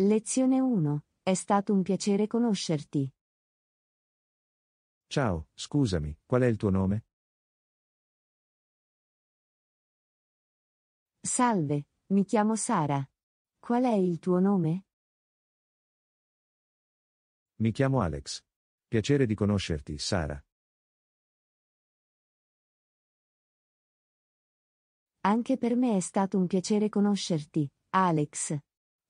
Lezione 1. È stato un piacere conoscerti. Ciao, scusami, qual è il tuo nome? Salve, mi chiamo Sara. Qual è il tuo nome? Mi chiamo Alex. Piacere di conoscerti, Sara. Anche per me è stato un piacere conoscerti, Alex.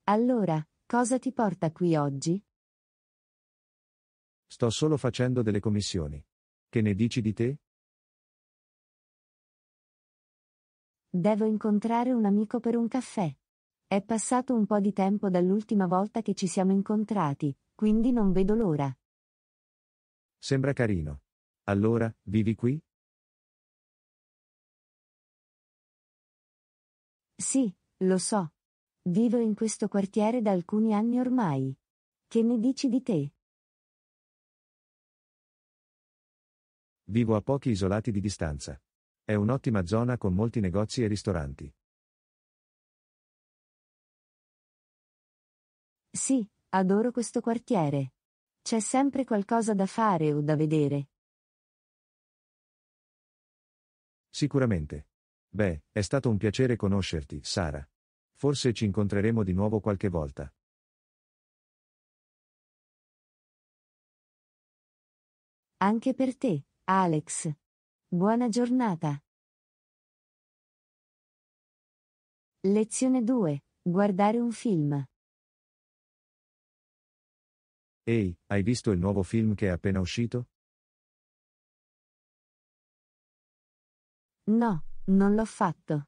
Allora, Cosa ti porta qui oggi? Sto solo facendo delle commissioni. Che ne dici di te? Devo incontrare un amico per un caffè. È passato un po' di tempo dall'ultima volta che ci siamo incontrati, quindi non vedo l'ora. Sembra carino. Allora, vivi qui? Sì, lo so. Vivo in questo quartiere da alcuni anni ormai. Che ne dici di te? Vivo a pochi isolati di distanza. È un'ottima zona con molti negozi e ristoranti. Sì, adoro questo quartiere. C'è sempre qualcosa da fare o da vedere. Sicuramente. Beh, è stato un piacere conoscerti, Sara. Forse ci incontreremo di nuovo qualche volta. Anche per te, Alex. Buona giornata. Lezione 2. Guardare un film. Ehi, hai visto il nuovo film che è appena uscito? No, non l'ho fatto.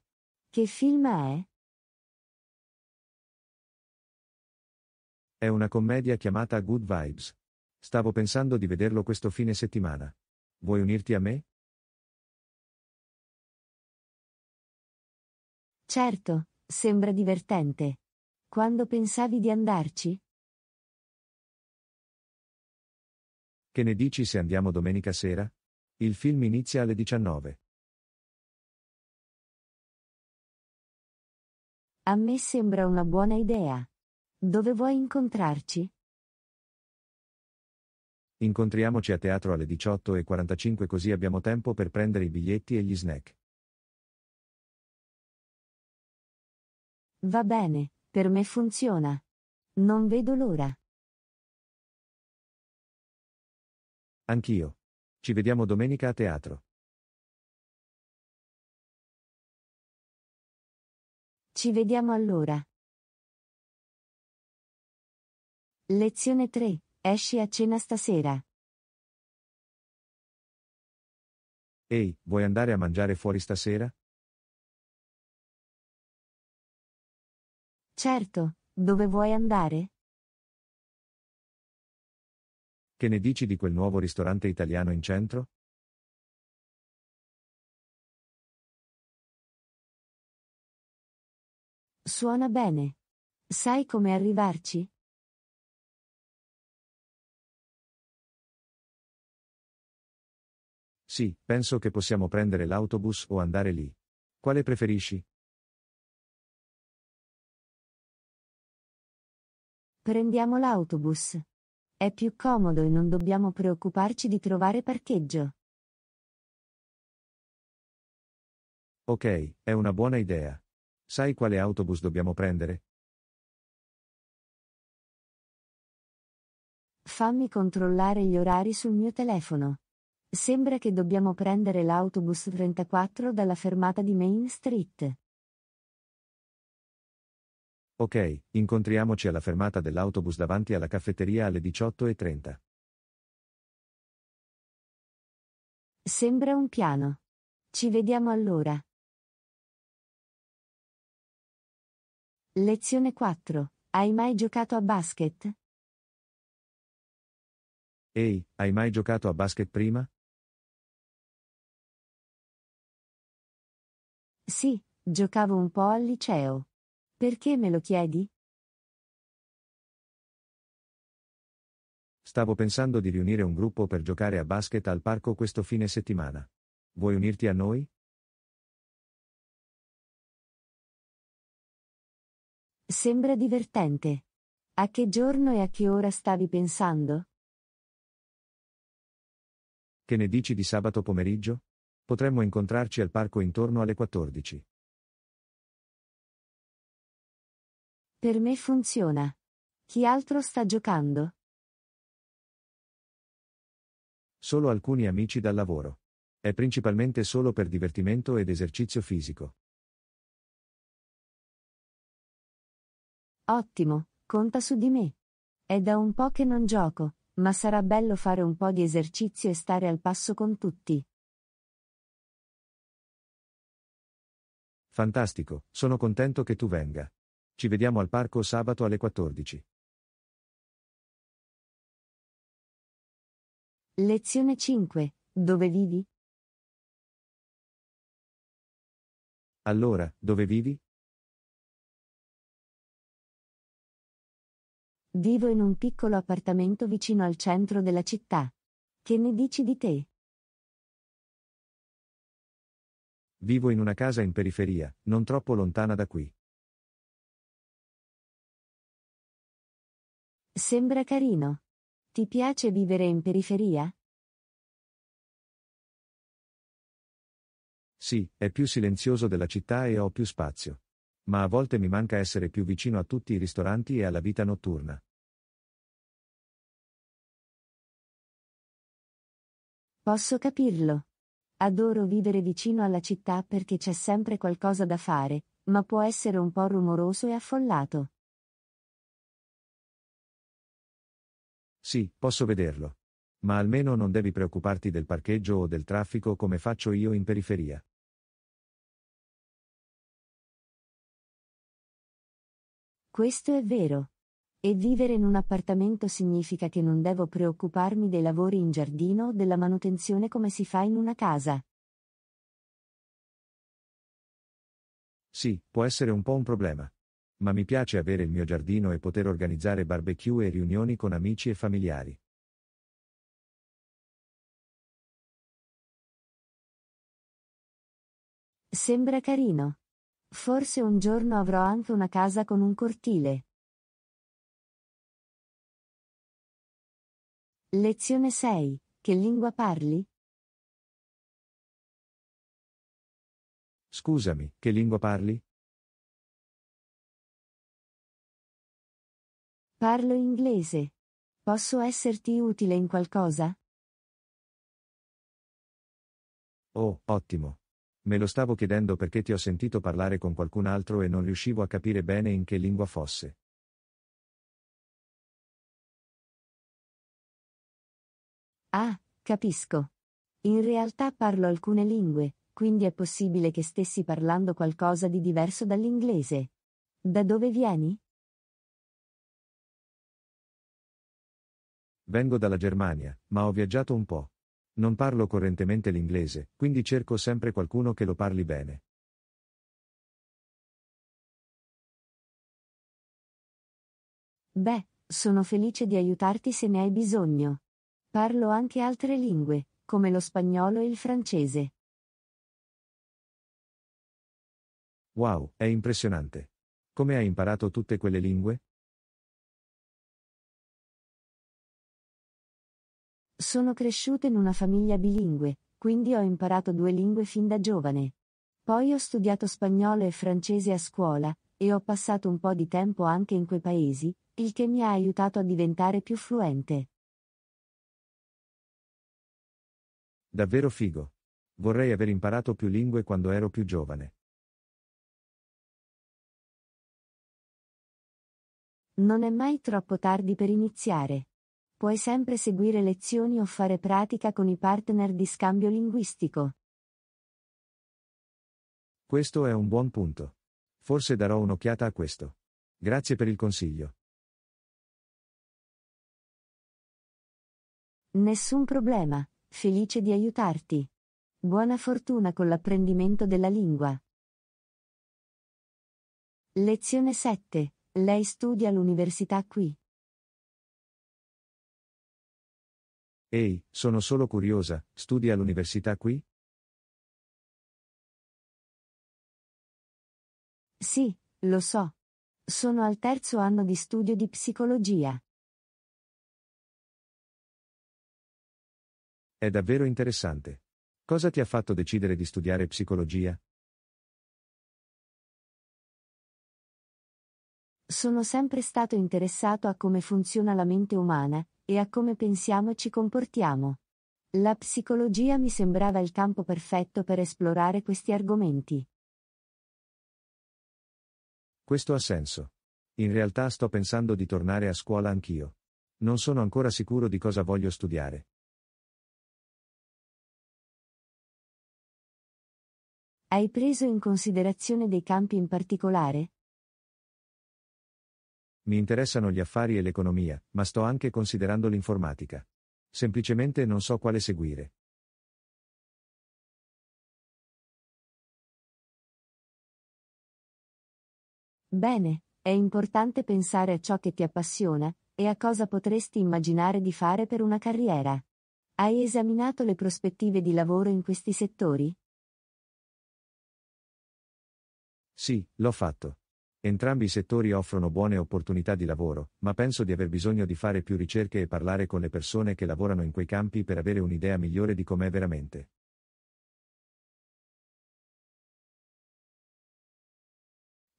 Che film è? È una commedia chiamata Good Vibes. Stavo pensando di vederlo questo fine settimana. Vuoi unirti a me? Certo, sembra divertente. Quando pensavi di andarci? Che ne dici se andiamo domenica sera? Il film inizia alle 19. A me sembra una buona idea. Dove vuoi incontrarci? Incontriamoci a teatro alle 18.45 così abbiamo tempo per prendere i biglietti e gli snack. Va bene, per me funziona. Non vedo l'ora. Anch'io. Ci vediamo domenica a teatro. Ci vediamo allora. Lezione 3. Esci a cena stasera. Ehi, vuoi andare a mangiare fuori stasera? Certo, dove vuoi andare? Che ne dici di quel nuovo ristorante italiano in centro? Suona bene. Sai come arrivarci? Sì, penso che possiamo prendere l'autobus o andare lì. Quale preferisci? Prendiamo l'autobus. È più comodo e non dobbiamo preoccuparci di trovare parcheggio. Ok, è una buona idea. Sai quale autobus dobbiamo prendere? Fammi controllare gli orari sul mio telefono. Sembra che dobbiamo prendere l'autobus 34 dalla fermata di Main Street. Ok, incontriamoci alla fermata dell'autobus davanti alla caffetteria alle 18.30. Sembra un piano. Ci vediamo allora. Lezione 4. Hai mai giocato a basket? Ehi, hai mai giocato a basket prima? Sì, giocavo un po' al liceo. Perché me lo chiedi? Stavo pensando di riunire un gruppo per giocare a basket al parco questo fine settimana. Vuoi unirti a noi? Sembra divertente. A che giorno e a che ora stavi pensando? Che ne dici di sabato pomeriggio? Potremmo incontrarci al parco intorno alle 14. Per me funziona. Chi altro sta giocando? Solo alcuni amici dal lavoro. È principalmente solo per divertimento ed esercizio fisico. Ottimo, conta su di me. È da un po' che non gioco, ma sarà bello fare un po' di esercizio e stare al passo con tutti. Fantastico, sono contento che tu venga. Ci vediamo al parco sabato alle 14. Lezione 5. Dove vivi? Allora, dove vivi? Vivo in un piccolo appartamento vicino al centro della città. Che ne dici di te? Vivo in una casa in periferia, non troppo lontana da qui. Sembra carino. Ti piace vivere in periferia? Sì, è più silenzioso della città e ho più spazio. Ma a volte mi manca essere più vicino a tutti i ristoranti e alla vita notturna. Posso capirlo. Adoro vivere vicino alla città perché c'è sempre qualcosa da fare, ma può essere un po' rumoroso e affollato. Sì, posso vederlo. Ma almeno non devi preoccuparti del parcheggio o del traffico come faccio io in periferia. Questo è vero. E vivere in un appartamento significa che non devo preoccuparmi dei lavori in giardino o della manutenzione come si fa in una casa. Sì, può essere un po' un problema. Ma mi piace avere il mio giardino e poter organizzare barbecue e riunioni con amici e familiari. Sembra carino. Forse un giorno avrò anche una casa con un cortile. Lezione 6. Che lingua parli? Scusami, che lingua parli? Parlo inglese. Posso esserti utile in qualcosa? Oh, ottimo. Me lo stavo chiedendo perché ti ho sentito parlare con qualcun altro e non riuscivo a capire bene in che lingua fosse. Ah, capisco. In realtà parlo alcune lingue, quindi è possibile che stessi parlando qualcosa di diverso dall'inglese. Da dove vieni? Vengo dalla Germania, ma ho viaggiato un po'. Non parlo correntemente l'inglese, quindi cerco sempre qualcuno che lo parli bene. Beh, sono felice di aiutarti se ne hai bisogno. Parlo anche altre lingue, come lo spagnolo e il francese. Wow, è impressionante. Come hai imparato tutte quelle lingue? Sono cresciuto in una famiglia bilingue, quindi ho imparato due lingue fin da giovane. Poi ho studiato spagnolo e francese a scuola, e ho passato un po' di tempo anche in quei paesi, il che mi ha aiutato a diventare più fluente. Davvero figo. Vorrei aver imparato più lingue quando ero più giovane. Non è mai troppo tardi per iniziare. Puoi sempre seguire lezioni o fare pratica con i partner di scambio linguistico. Questo è un buon punto. Forse darò un'occhiata a questo. Grazie per il consiglio. Nessun problema. Felice di aiutarti. Buona fortuna con l'apprendimento della lingua. Lezione 7. Lei studia all'università qui. Ehi, sono solo curiosa, studia all'università qui? Sì, lo so. Sono al terzo anno di studio di psicologia. È davvero interessante. Cosa ti ha fatto decidere di studiare psicologia? Sono sempre stato interessato a come funziona la mente umana e a come pensiamo e ci comportiamo. La psicologia mi sembrava il campo perfetto per esplorare questi argomenti. Questo ha senso. In realtà sto pensando di tornare a scuola anch'io. Non sono ancora sicuro di cosa voglio studiare. Hai preso in considerazione dei campi in particolare? Mi interessano gli affari e l'economia, ma sto anche considerando l'informatica. Semplicemente non so quale seguire. Bene, è importante pensare a ciò che ti appassiona e a cosa potresti immaginare di fare per una carriera. Hai esaminato le prospettive di lavoro in questi settori? Sì, l'ho fatto. Entrambi i settori offrono buone opportunità di lavoro, ma penso di aver bisogno di fare più ricerche e parlare con le persone che lavorano in quei campi per avere un'idea migliore di com'è veramente.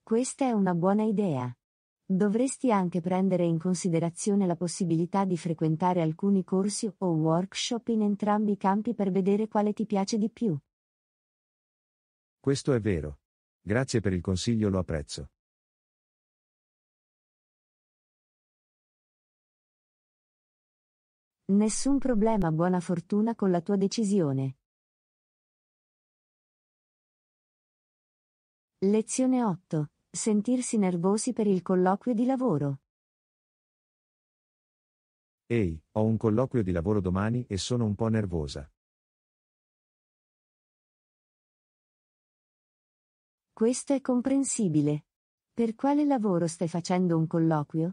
Questa è una buona idea. Dovresti anche prendere in considerazione la possibilità di frequentare alcuni corsi o workshop in entrambi i campi per vedere quale ti piace di più. Questo è vero. Grazie per il consiglio lo apprezzo. Nessun problema, buona fortuna con la tua decisione. Lezione 8. Sentirsi nervosi per il colloquio di lavoro. Ehi, ho un colloquio di lavoro domani e sono un po' nervosa. Questo è comprensibile. Per quale lavoro stai facendo un colloquio?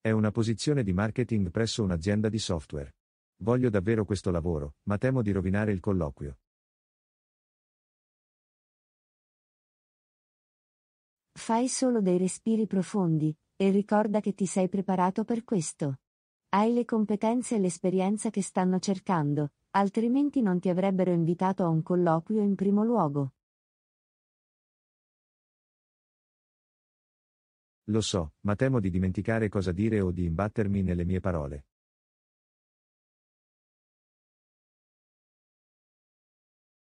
È una posizione di marketing presso un'azienda di software. Voglio davvero questo lavoro, ma temo di rovinare il colloquio. Fai solo dei respiri profondi, e ricorda che ti sei preparato per questo. Hai le competenze e l'esperienza che stanno cercando, altrimenti non ti avrebbero invitato a un colloquio in primo luogo. Lo so, ma temo di dimenticare cosa dire o di imbattermi nelle mie parole.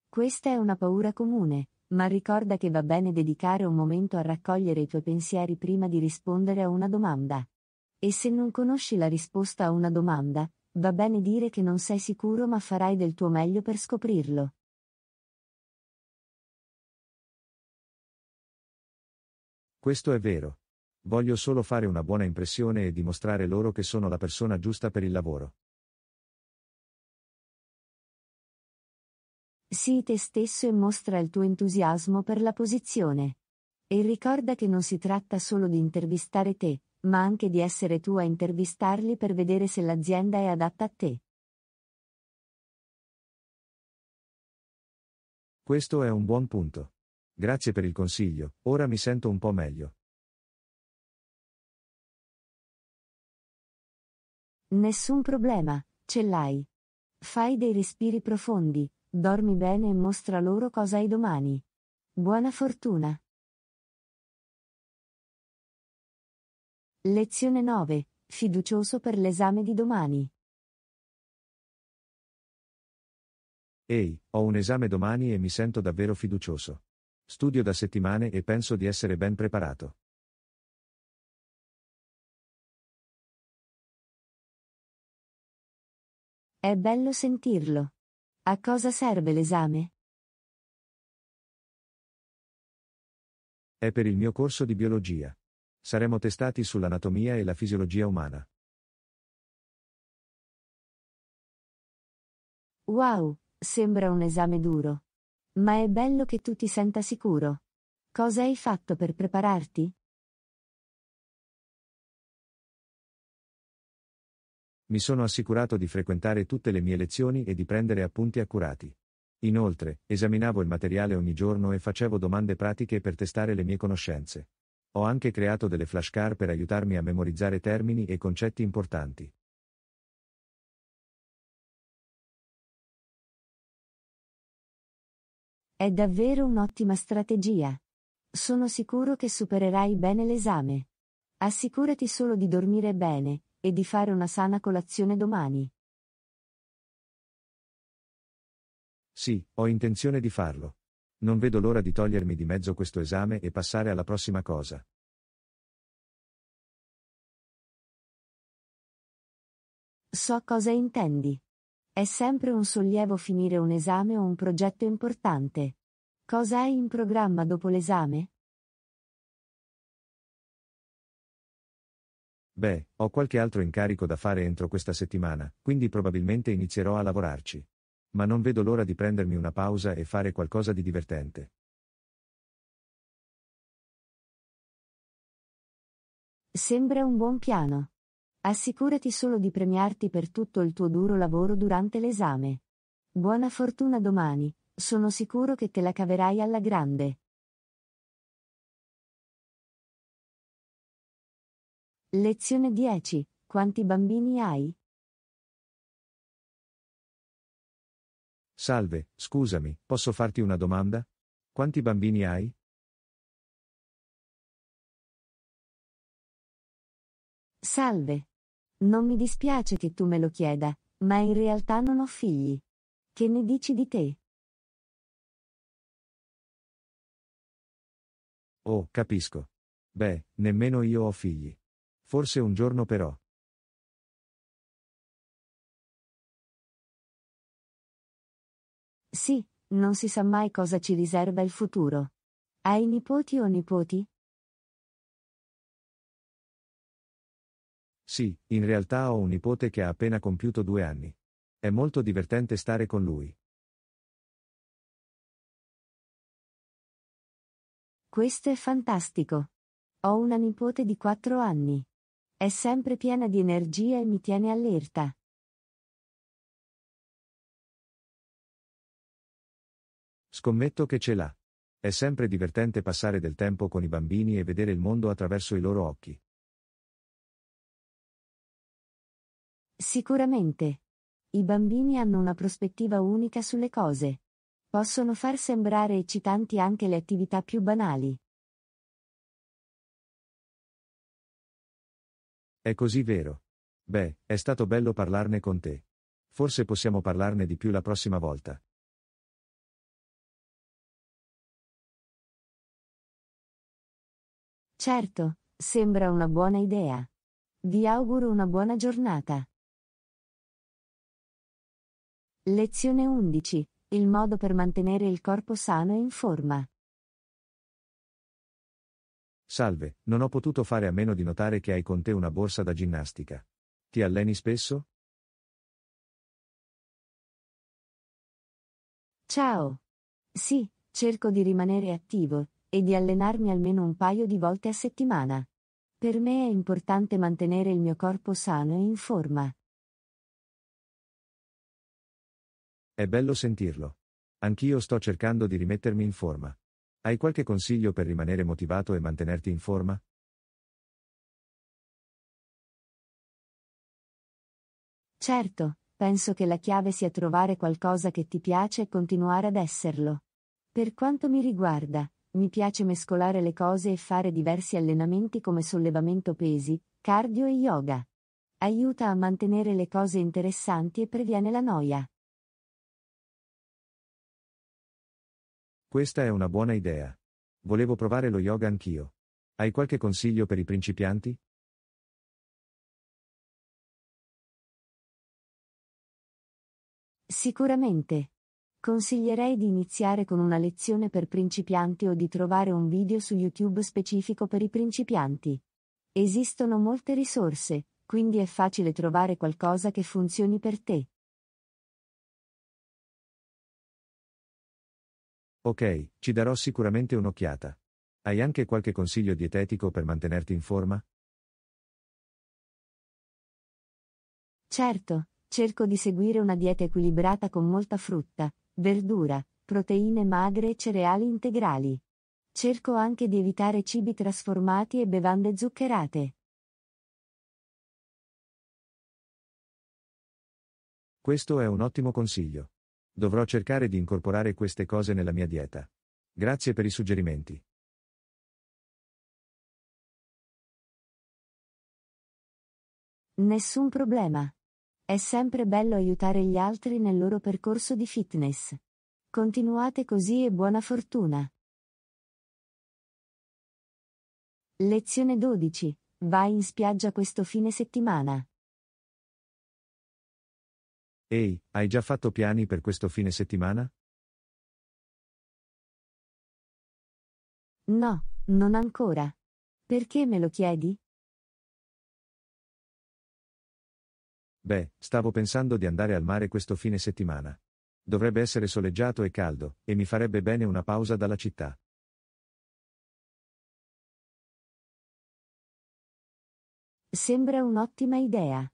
Questa è una paura comune, ma ricorda che va bene dedicare un momento a raccogliere i tuoi pensieri prima di rispondere a una domanda. E se non conosci la risposta a una domanda, va bene dire che non sei sicuro ma farai del tuo meglio per scoprirlo. Questo è vero. Voglio solo fare una buona impressione e dimostrare loro che sono la persona giusta per il lavoro. Sii te stesso e mostra il tuo entusiasmo per la posizione. E ricorda che non si tratta solo di intervistare te, ma anche di essere tu a intervistarli per vedere se l'azienda è adatta a te. Questo è un buon punto. Grazie per il consiglio, ora mi sento un po' meglio. Nessun problema, ce l'hai. Fai dei respiri profondi, dormi bene e mostra loro cosa hai domani. Buona fortuna! Lezione 9. Fiducioso per l'esame di domani. Ehi, ho un esame domani e mi sento davvero fiducioso. Studio da settimane e penso di essere ben preparato. È bello sentirlo. A cosa serve l'esame? È per il mio corso di biologia. Saremo testati sull'anatomia e la fisiologia umana. Wow, sembra un esame duro. Ma è bello che tu ti senta sicuro. Cosa hai fatto per prepararti? Mi sono assicurato di frequentare tutte le mie lezioni e di prendere appunti accurati. Inoltre, esaminavo il materiale ogni giorno e facevo domande pratiche per testare le mie conoscenze. Ho anche creato delle flashcard per aiutarmi a memorizzare termini e concetti importanti. È davvero un'ottima strategia. Sono sicuro che supererai bene l'esame. Assicurati solo di dormire bene e di fare una sana colazione domani. Sì, ho intenzione di farlo. Non vedo l'ora di togliermi di mezzo questo esame e passare alla prossima cosa. So cosa intendi. È sempre un sollievo finire un esame o un progetto importante. Cosa hai in programma dopo l'esame? Beh, ho qualche altro incarico da fare entro questa settimana, quindi probabilmente inizierò a lavorarci ma non vedo l'ora di prendermi una pausa e fare qualcosa di divertente. Sembra un buon piano. Assicurati solo di premiarti per tutto il tuo duro lavoro durante l'esame. Buona fortuna domani, sono sicuro che te la caverai alla grande. Lezione 10. Quanti bambini hai? Salve, scusami, posso farti una domanda? Quanti bambini hai? Salve. Non mi dispiace che tu me lo chieda, ma in realtà non ho figli. Che ne dici di te? Oh, capisco. Beh, nemmeno io ho figli. Forse un giorno però. Sì, non si sa mai cosa ci riserva il futuro. Hai nipoti o nipoti? Sì, in realtà ho un nipote che ha appena compiuto due anni. È molto divertente stare con lui. Questo è fantastico. Ho una nipote di quattro anni. È sempre piena di energia e mi tiene allerta. Scommetto che ce l'ha. È sempre divertente passare del tempo con i bambini e vedere il mondo attraverso i loro occhi. Sicuramente. I bambini hanno una prospettiva unica sulle cose. Possono far sembrare eccitanti anche le attività più banali. È così vero. Beh, è stato bello parlarne con te. Forse possiamo parlarne di più la prossima volta. Certo, sembra una buona idea. Vi auguro una buona giornata. Lezione 11. Il modo per mantenere il corpo sano e in forma. Salve, non ho potuto fare a meno di notare che hai con te una borsa da ginnastica. Ti alleni spesso? Ciao. Sì, cerco di rimanere attivo, e di allenarmi almeno un paio di volte a settimana. Per me è importante mantenere il mio corpo sano e in forma. È bello sentirlo. Anch'io sto cercando di rimettermi in forma. Hai qualche consiglio per rimanere motivato e mantenerti in forma? Certo, penso che la chiave sia trovare qualcosa che ti piace e continuare ad esserlo. Per quanto mi riguarda, mi piace mescolare le cose e fare diversi allenamenti come sollevamento pesi, cardio e yoga. Aiuta a mantenere le cose interessanti e previene la noia. Questa è una buona idea. Volevo provare lo yoga anch'io. Hai qualche consiglio per i principianti? Sicuramente. Consiglierei di iniziare con una lezione per principianti o di trovare un video su YouTube specifico per i principianti. Esistono molte risorse, quindi è facile trovare qualcosa che funzioni per te. Ok, ci darò sicuramente un'occhiata. Hai anche qualche consiglio dietetico per mantenerti in forma? Certo, cerco di seguire una dieta equilibrata con molta frutta, verdura, proteine magre e cereali integrali. Cerco anche di evitare cibi trasformati e bevande zuccherate. Questo è un ottimo consiglio. Dovrò cercare di incorporare queste cose nella mia dieta. Grazie per i suggerimenti. Nessun problema. È sempre bello aiutare gli altri nel loro percorso di fitness. Continuate così e buona fortuna. Lezione 12. Vai in spiaggia questo fine settimana. Ehi, hai già fatto piani per questo fine settimana? No, non ancora. Perché me lo chiedi? Beh, stavo pensando di andare al mare questo fine settimana. Dovrebbe essere soleggiato e caldo, e mi farebbe bene una pausa dalla città. Sembra un'ottima idea.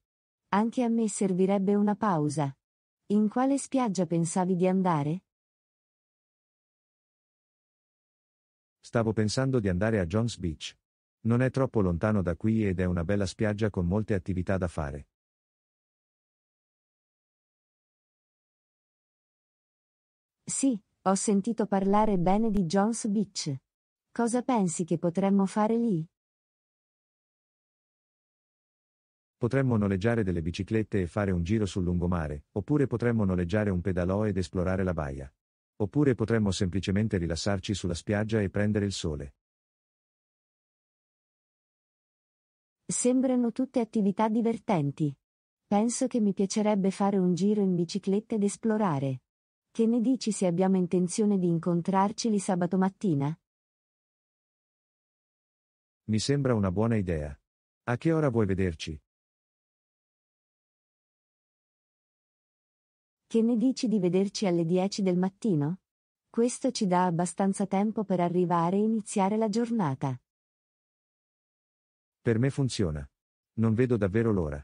Anche a me servirebbe una pausa. In quale spiaggia pensavi di andare? Stavo pensando di andare a Jones Beach. Non è troppo lontano da qui ed è una bella spiaggia con molte attività da fare. Sì, ho sentito parlare bene di Jones Beach. Cosa pensi che potremmo fare lì? Potremmo noleggiare delle biciclette e fare un giro sul lungomare, oppure potremmo noleggiare un pedalò ed esplorare la baia. Oppure potremmo semplicemente rilassarci sulla spiaggia e prendere il sole. Sembrano tutte attività divertenti. Penso che mi piacerebbe fare un giro in bicicletta ed esplorare. Che ne dici se abbiamo intenzione di incontrarci lì sabato mattina? Mi sembra una buona idea. A che ora vuoi vederci? Che ne dici di vederci alle 10 del mattino? Questo ci dà abbastanza tempo per arrivare e iniziare la giornata. Per me funziona. Non vedo davvero l'ora.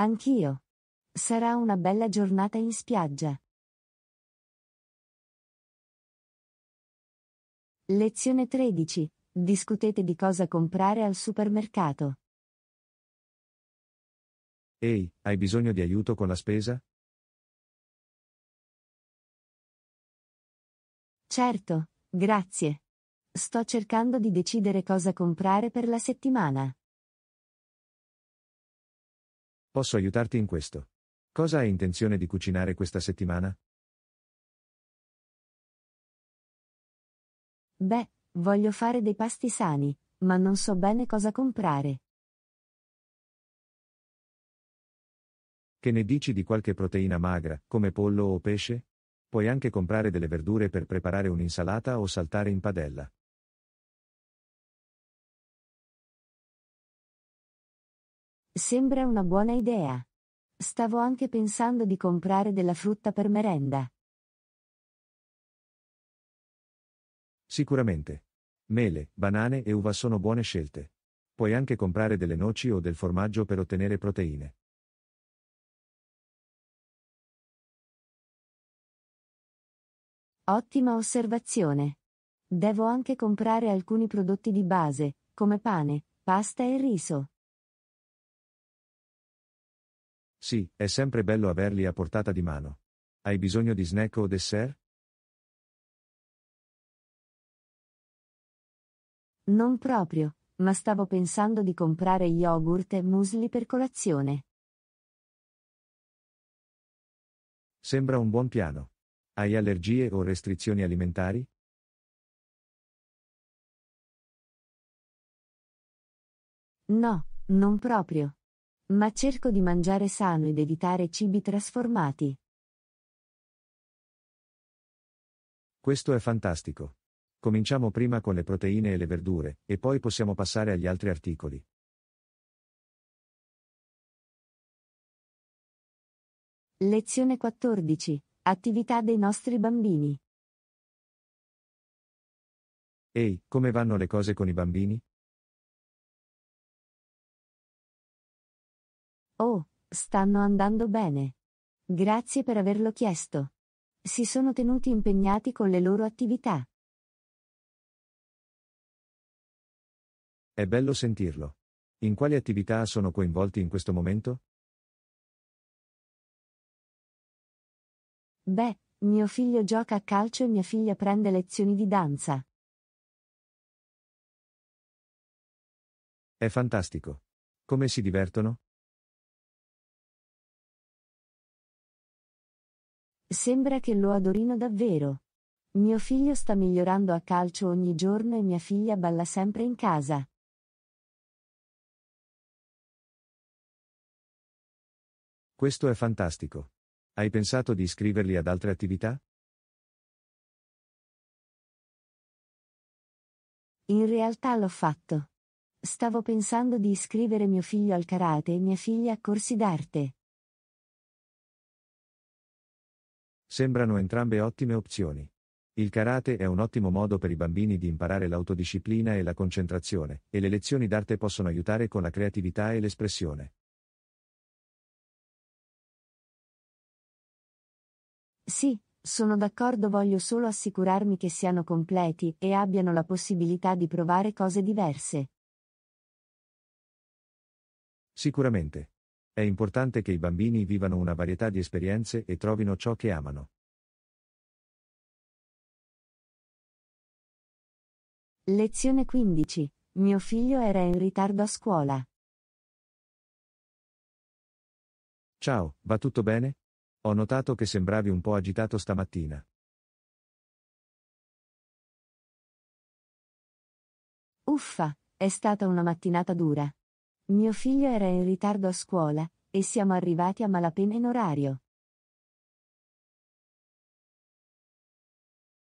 Anch'io. Sarà una bella giornata in spiaggia. Lezione 13. Discutete di cosa comprare al supermercato. Ehi, hai bisogno di aiuto con la spesa? Certo, grazie. Sto cercando di decidere cosa comprare per la settimana. Posso aiutarti in questo? Cosa hai intenzione di cucinare questa settimana? Beh, voglio fare dei pasti sani, ma non so bene cosa comprare. Che ne dici di qualche proteina magra, come pollo o pesce? Puoi anche comprare delle verdure per preparare un'insalata o saltare in padella. Sembra una buona idea. Stavo anche pensando di comprare della frutta per merenda. Sicuramente. Mele, banane e uva sono buone scelte. Puoi anche comprare delle noci o del formaggio per ottenere proteine. Ottima osservazione. Devo anche comprare alcuni prodotti di base, come pane, pasta e riso. Sì, è sempre bello averli a portata di mano. Hai bisogno di snack o dessert? Non proprio, ma stavo pensando di comprare yogurt e muesli per colazione. Sembra un buon piano. Hai allergie o restrizioni alimentari? No, non proprio. Ma cerco di mangiare sano ed evitare cibi trasformati. Questo è fantastico. Cominciamo prima con le proteine e le verdure, e poi possiamo passare agli altri articoli. Lezione 14. Attività dei nostri bambini. Ehi, come vanno le cose con i bambini? Oh, stanno andando bene. Grazie per averlo chiesto. Si sono tenuti impegnati con le loro attività. È bello sentirlo. In quali attività sono coinvolti in questo momento? Beh, mio figlio gioca a calcio e mia figlia prende lezioni di danza. È fantastico. Come si divertono? Sembra che lo adorino davvero. Mio figlio sta migliorando a calcio ogni giorno e mia figlia balla sempre in casa. Questo è fantastico. Hai pensato di iscriverli ad altre attività? In realtà l'ho fatto. Stavo pensando di iscrivere mio figlio al karate e mia figlia a corsi d'arte. Sembrano entrambe ottime opzioni. Il karate è un ottimo modo per i bambini di imparare l'autodisciplina e la concentrazione, e le lezioni d'arte possono aiutare con la creatività e l'espressione. Sì, sono d'accordo, voglio solo assicurarmi che siano completi e abbiano la possibilità di provare cose diverse. Sicuramente. È importante che i bambini vivano una varietà di esperienze e trovino ciò che amano. Lezione 15. Mio figlio era in ritardo a scuola. Ciao, va tutto bene? Ho notato che sembravi un po' agitato stamattina. Uffa, è stata una mattinata dura. Mio figlio era in ritardo a scuola, e siamo arrivati a malapena in orario.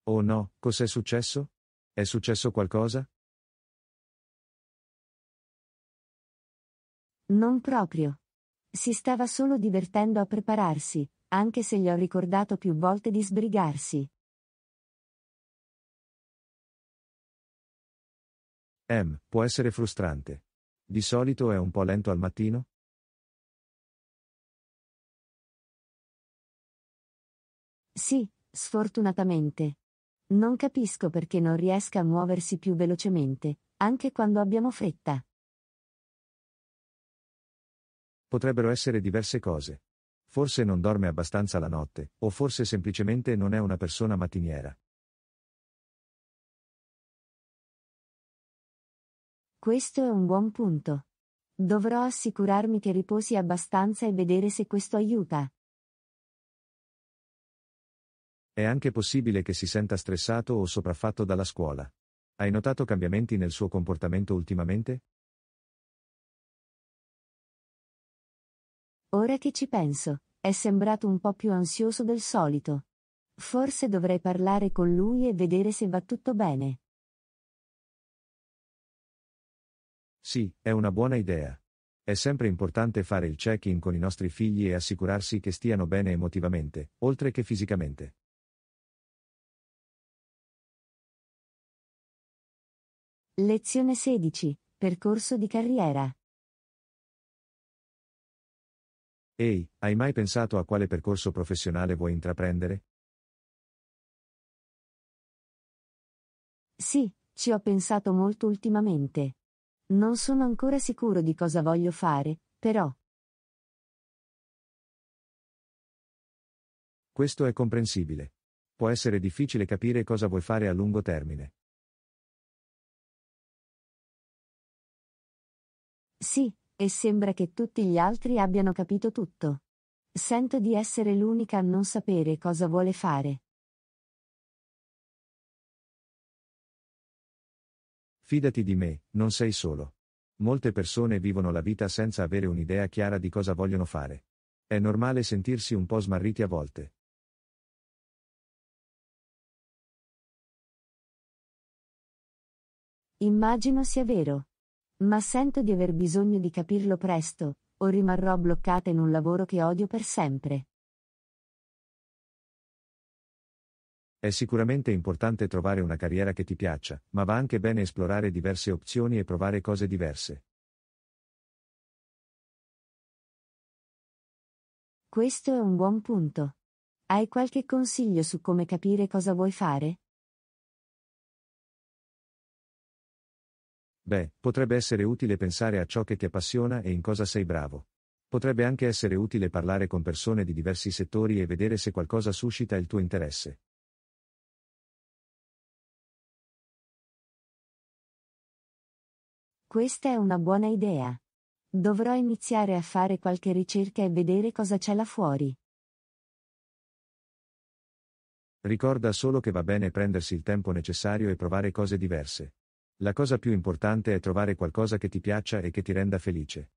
Oh no, cos'è successo? È successo qualcosa? Non proprio. Si stava solo divertendo a prepararsi, anche se gli ho ricordato più volte di sbrigarsi. M, può essere frustrante. Di solito è un po' lento al mattino? Sì, sfortunatamente. Non capisco perché non riesca a muoversi più velocemente, anche quando abbiamo fretta. Potrebbero essere diverse cose. Forse non dorme abbastanza la notte, o forse semplicemente non è una persona mattiniera. Questo è un buon punto. Dovrò assicurarmi che riposi abbastanza e vedere se questo aiuta. È anche possibile che si senta stressato o sopraffatto dalla scuola. Hai notato cambiamenti nel suo comportamento ultimamente? Ora che ci penso, è sembrato un po' più ansioso del solito. Forse dovrei parlare con lui e vedere se va tutto bene. Sì, è una buona idea. È sempre importante fare il check-in con i nostri figli e assicurarsi che stiano bene emotivamente, oltre che fisicamente. Lezione 16. Percorso di carriera. Ehi, hai mai pensato a quale percorso professionale vuoi intraprendere? Sì, ci ho pensato molto ultimamente. Non sono ancora sicuro di cosa voglio fare, però. Questo è comprensibile. Può essere difficile capire cosa vuoi fare a lungo termine. Sì, e sembra che tutti gli altri abbiano capito tutto. Sento di essere l'unica a non sapere cosa vuole fare. Fidati di me, non sei solo. Molte persone vivono la vita senza avere un'idea chiara di cosa vogliono fare. È normale sentirsi un po' smarriti a volte. Immagino sia vero. Ma sento di aver bisogno di capirlo presto, o rimarrò bloccata in un lavoro che odio per sempre. È sicuramente importante trovare una carriera che ti piaccia, ma va anche bene esplorare diverse opzioni e provare cose diverse. Questo è un buon punto. Hai qualche consiglio su come capire cosa vuoi fare? Beh, potrebbe essere utile pensare a ciò che ti appassiona e in cosa sei bravo. Potrebbe anche essere utile parlare con persone di diversi settori e vedere se qualcosa suscita il tuo interesse. Questa è una buona idea. Dovrò iniziare a fare qualche ricerca e vedere cosa c'è là fuori. Ricorda solo che va bene prendersi il tempo necessario e provare cose diverse. La cosa più importante è trovare qualcosa che ti piaccia e che ti renda felice.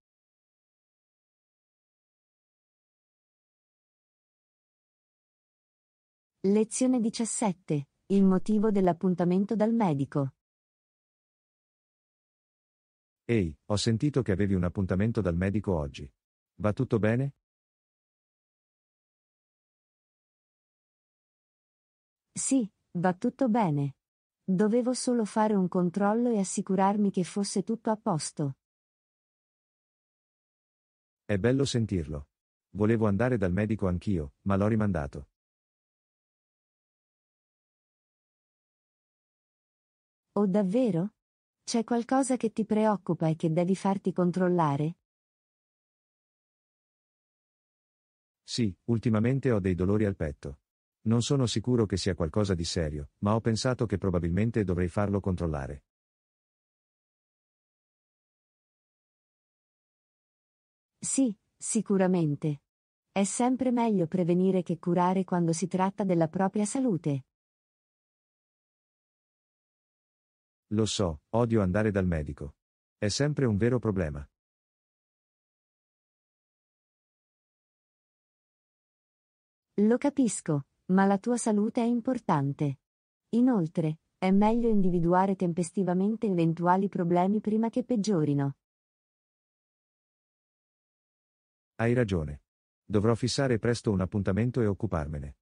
Lezione 17. Il motivo dell'appuntamento dal medico. Ehi, ho sentito che avevi un appuntamento dal medico oggi. Va tutto bene? Sì, va tutto bene. Dovevo solo fare un controllo e assicurarmi che fosse tutto a posto. È bello sentirlo. Volevo andare dal medico anch'io, ma l'ho rimandato. Oh davvero? C'è qualcosa che ti preoccupa e che devi farti controllare? Sì, ultimamente ho dei dolori al petto. Non sono sicuro che sia qualcosa di serio, ma ho pensato che probabilmente dovrei farlo controllare. Sì, sicuramente. È sempre meglio prevenire che curare quando si tratta della propria salute. Lo so, odio andare dal medico. È sempre un vero problema. Lo capisco, ma la tua salute è importante. Inoltre, è meglio individuare tempestivamente eventuali problemi prima che peggiorino. Hai ragione. Dovrò fissare presto un appuntamento e occuparmene.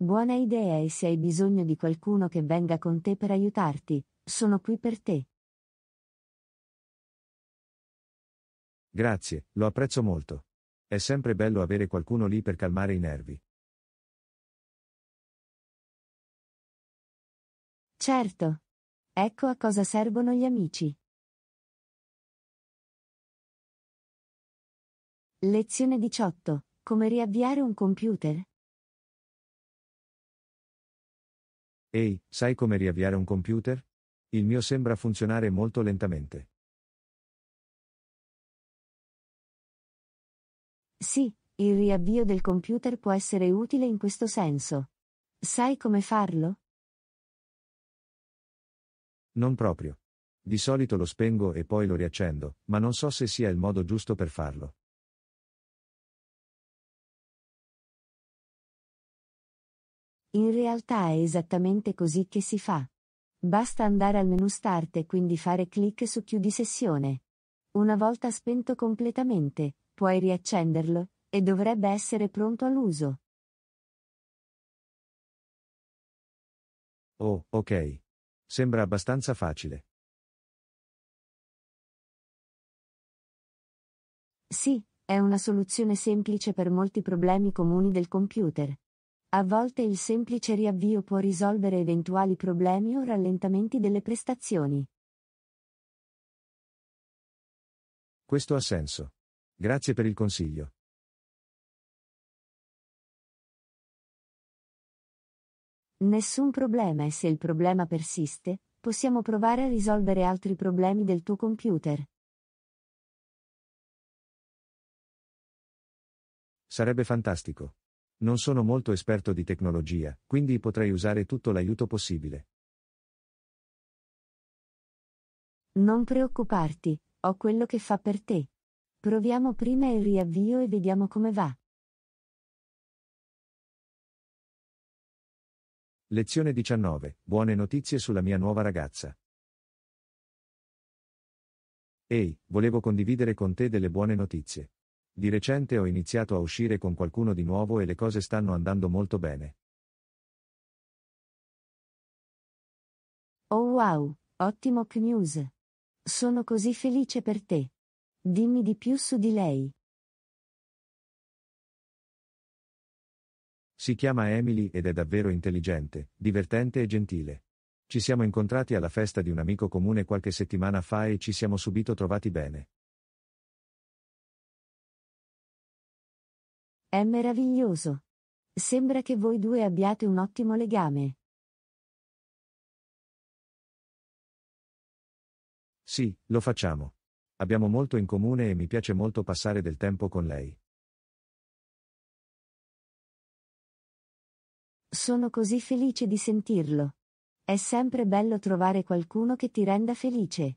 Buona idea e se hai bisogno di qualcuno che venga con te per aiutarti, sono qui per te. Grazie, lo apprezzo molto. È sempre bello avere qualcuno lì per calmare i nervi. Certo. Ecco a cosa servono gli amici. Lezione 18. Come riavviare un computer? Ehi, sai come riavviare un computer? Il mio sembra funzionare molto lentamente. Sì, il riavvio del computer può essere utile in questo senso. Sai come farlo? Non proprio. Di solito lo spengo e poi lo riaccendo, ma non so se sia il modo giusto per farlo. In realtà è esattamente così che si fa. Basta andare al menu Start e quindi fare clic su Chiudi sessione. Una volta spento completamente, puoi riaccenderlo, e dovrebbe essere pronto all'uso. Oh, ok. Sembra abbastanza facile. Sì, è una soluzione semplice per molti problemi comuni del computer. A volte il semplice riavvio può risolvere eventuali problemi o rallentamenti delle prestazioni. Questo ha senso. Grazie per il consiglio. Nessun problema e se il problema persiste, possiamo provare a risolvere altri problemi del tuo computer. Sarebbe fantastico. Non sono molto esperto di tecnologia, quindi potrei usare tutto l'aiuto possibile. Non preoccuparti, ho quello che fa per te. Proviamo prima il riavvio e vediamo come va. Lezione 19. Buone notizie sulla mia nuova ragazza. Ehi, volevo condividere con te delle buone notizie. Di recente ho iniziato a uscire con qualcuno di nuovo e le cose stanno andando molto bene. Oh wow, ottimo news! Sono così felice per te. Dimmi di più su di lei. Si chiama Emily ed è davvero intelligente, divertente e gentile. Ci siamo incontrati alla festa di un amico comune qualche settimana fa e ci siamo subito trovati bene. È meraviglioso. Sembra che voi due abbiate un ottimo legame. Sì, lo facciamo. Abbiamo molto in comune e mi piace molto passare del tempo con lei. Sono così felice di sentirlo. È sempre bello trovare qualcuno che ti renda felice.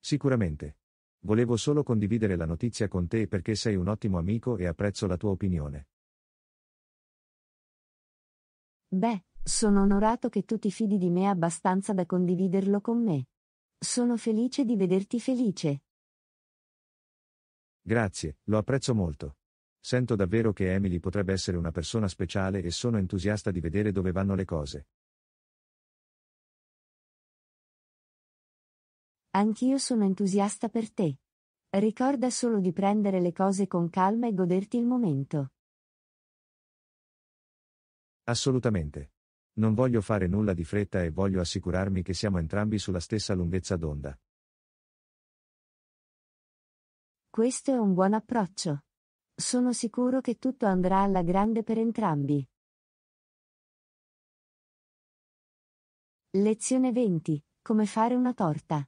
Sicuramente. Volevo solo condividere la notizia con te perché sei un ottimo amico e apprezzo la tua opinione. Beh, sono onorato che tu ti fidi di me abbastanza da condividerlo con me. Sono felice di vederti felice. Grazie, lo apprezzo molto. Sento davvero che Emily potrebbe essere una persona speciale e sono entusiasta di vedere dove vanno le cose. Anch'io sono entusiasta per te. Ricorda solo di prendere le cose con calma e goderti il momento. Assolutamente. Non voglio fare nulla di fretta e voglio assicurarmi che siamo entrambi sulla stessa lunghezza d'onda. Questo è un buon approccio. Sono sicuro che tutto andrà alla grande per entrambi. Lezione 20. Come fare una torta.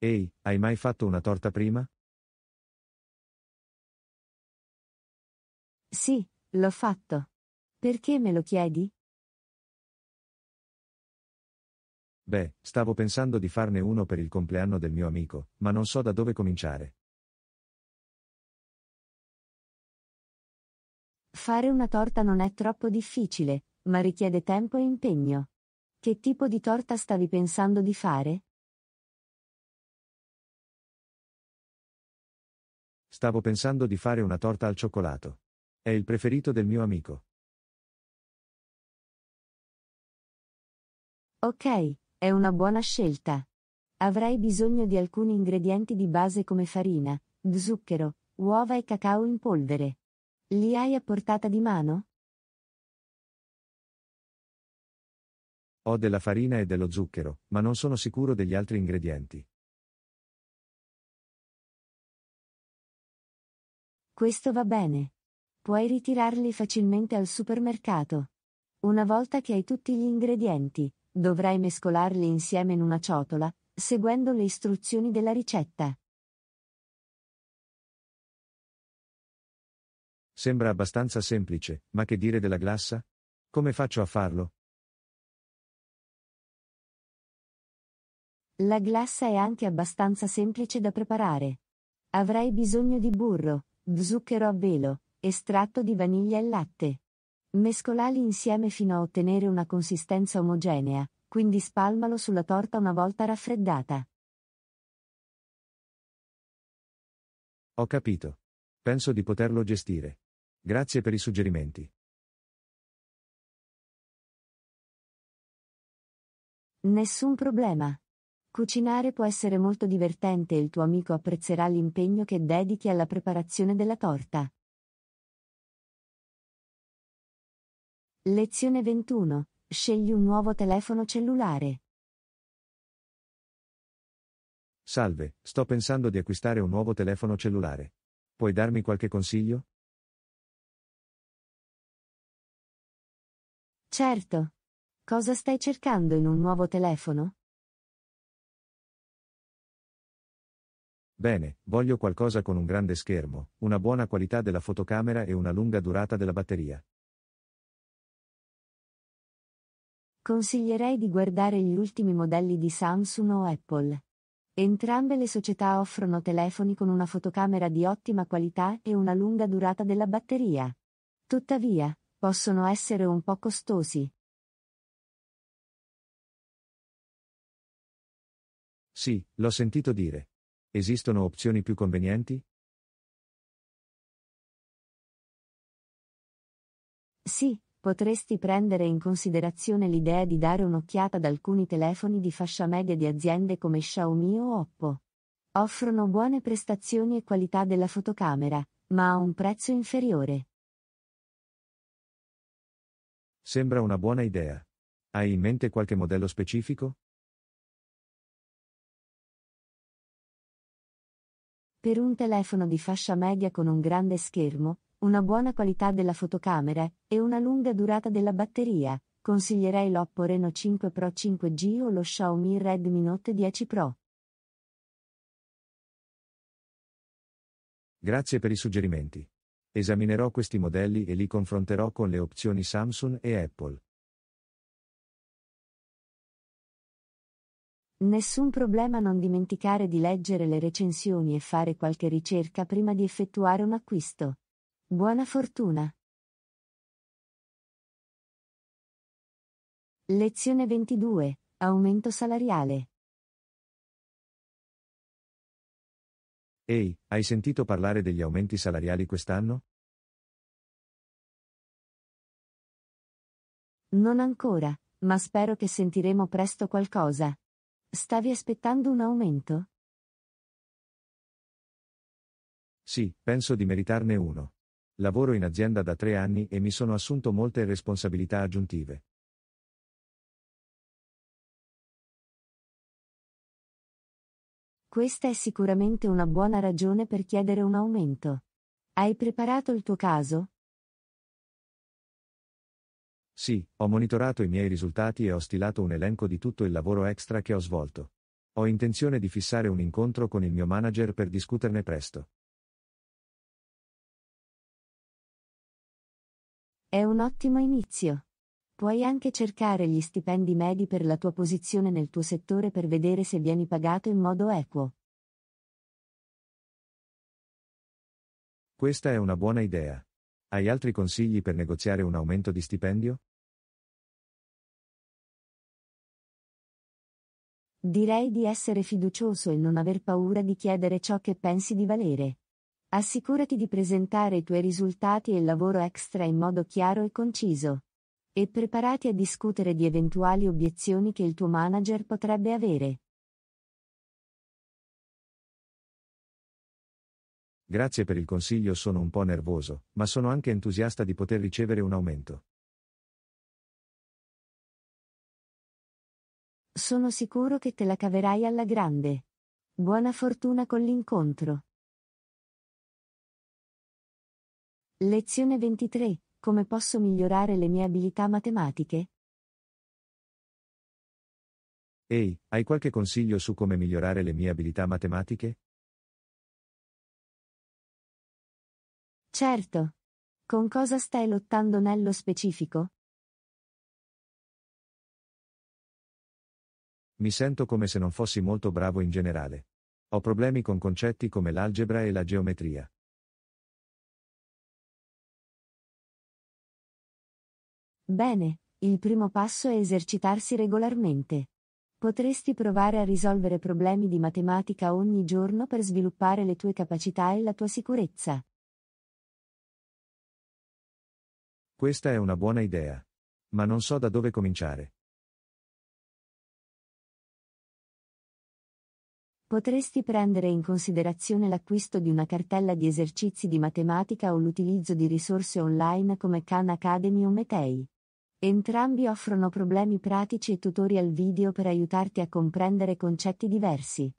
Ehi, hai mai fatto una torta prima? Sì, l'ho fatto. Perché me lo chiedi? Beh, stavo pensando di farne uno per il compleanno del mio amico, ma non so da dove cominciare. Fare una torta non è troppo difficile, ma richiede tempo e impegno. Che tipo di torta stavi pensando di fare? Stavo pensando di fare una torta al cioccolato. È il preferito del mio amico. Ok, è una buona scelta. Avrai bisogno di alcuni ingredienti di base come farina, zucchero, uova e cacao in polvere. Li hai a portata di mano? Ho della farina e dello zucchero, ma non sono sicuro degli altri ingredienti. Questo va bene. Puoi ritirarli facilmente al supermercato. Una volta che hai tutti gli ingredienti, dovrai mescolarli insieme in una ciotola, seguendo le istruzioni della ricetta. Sembra abbastanza semplice, ma che dire della glassa? Come faccio a farlo? La glassa è anche abbastanza semplice da preparare. Avrai bisogno di burro, Zucchero a velo, estratto di vaniglia e latte. Mescolali insieme fino a ottenere una consistenza omogenea, quindi spalmalo sulla torta una volta raffreddata. Ho capito. Penso di poterlo gestire. Grazie per i suggerimenti. Nessun problema. Cucinare può essere molto divertente e il tuo amico apprezzerà l'impegno che dedichi alla preparazione della torta. Lezione 21. Scegli un nuovo telefono cellulare. Salve, sto pensando di acquistare un nuovo telefono cellulare. Puoi darmi qualche consiglio? Certo. Cosa stai cercando in un nuovo telefono? Bene, voglio qualcosa con un grande schermo, una buona qualità della fotocamera e una lunga durata della batteria. Consiglierei di guardare gli ultimi modelli di Samsung o Apple. Entrambe le società offrono telefoni con una fotocamera di ottima qualità e una lunga durata della batteria. Tuttavia, possono essere un po' costosi. Sì, l'ho sentito dire. Esistono opzioni più convenienti? Sì, potresti prendere in considerazione l'idea di dare un'occhiata ad alcuni telefoni di fascia media di aziende come Xiaomi o Oppo. Offrono buone prestazioni e qualità della fotocamera, ma a un prezzo inferiore. Sembra una buona idea. Hai in mente qualche modello specifico? Per un telefono di fascia media con un grande schermo, una buona qualità della fotocamera e una lunga durata della batteria, consiglierei l'Oppo Reno 5 Pro 5G o lo Xiaomi Redmi Note 10 Pro. Grazie per i suggerimenti. Esaminerò questi modelli e li confronterò con le opzioni Samsung e Apple. Nessun problema non dimenticare di leggere le recensioni e fare qualche ricerca prima di effettuare un acquisto. Buona fortuna! Lezione 22. Aumento salariale. Ehi, hai sentito parlare degli aumenti salariali quest'anno? Non ancora, ma spero che sentiremo presto qualcosa. Stavi aspettando un aumento? Sì, penso di meritarne uno. Lavoro in azienda da tre anni e mi sono assunto molte responsabilità aggiuntive. Questa è sicuramente una buona ragione per chiedere un aumento. Hai preparato il tuo caso? Sì, ho monitorato i miei risultati e ho stilato un elenco di tutto il lavoro extra che ho svolto. Ho intenzione di fissare un incontro con il mio manager per discuterne presto. È un ottimo inizio. Puoi anche cercare gli stipendi medi per la tua posizione nel tuo settore per vedere se vieni pagato in modo equo. Questa è una buona idea. Hai altri consigli per negoziare un aumento di stipendio? Direi di essere fiducioso e non aver paura di chiedere ciò che pensi di valere. Assicurati di presentare i tuoi risultati e il lavoro extra in modo chiaro e conciso. E preparati a discutere di eventuali obiezioni che il tuo manager potrebbe avere. Grazie per il consiglio, sono un po' nervoso, ma sono anche entusiasta di poter ricevere un aumento. Sono sicuro che te la caverai alla grande. Buona fortuna con l'incontro. Lezione 23. Come posso migliorare le mie abilità matematiche? Ehi, hai qualche consiglio su come migliorare le mie abilità matematiche? Certo. Con cosa stai lottando nello specifico? Mi sento come se non fossi molto bravo in generale. Ho problemi con concetti come l'algebra e la geometria. Bene, il primo passo è esercitarsi regolarmente. Potresti provare a risolvere problemi di matematica ogni giorno per sviluppare le tue capacità e la tua sicurezza. Questa è una buona idea. Ma non so da dove cominciare. Potresti prendere in considerazione l'acquisto di una cartella di esercizi di matematica o l'utilizzo di risorse online come Khan Academy o Metei. Entrambi offrono problemi pratici e tutorial video per aiutarti a comprendere concetti diversi.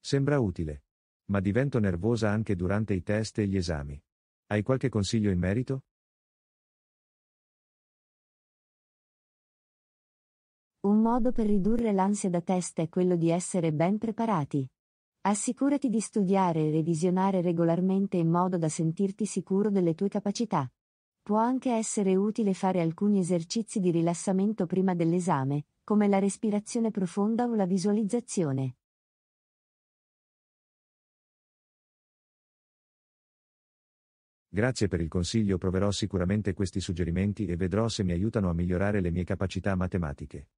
Sembra utile. Ma divento nervosa anche durante i test e gli esami. Hai qualche consiglio in merito? modo per ridurre l'ansia da test è quello di essere ben preparati. Assicurati di studiare e revisionare regolarmente in modo da sentirti sicuro delle tue capacità. Può anche essere utile fare alcuni esercizi di rilassamento prima dell'esame, come la respirazione profonda o la visualizzazione. Grazie per il consiglio, proverò sicuramente questi suggerimenti e vedrò se mi aiutano a migliorare le mie capacità matematiche.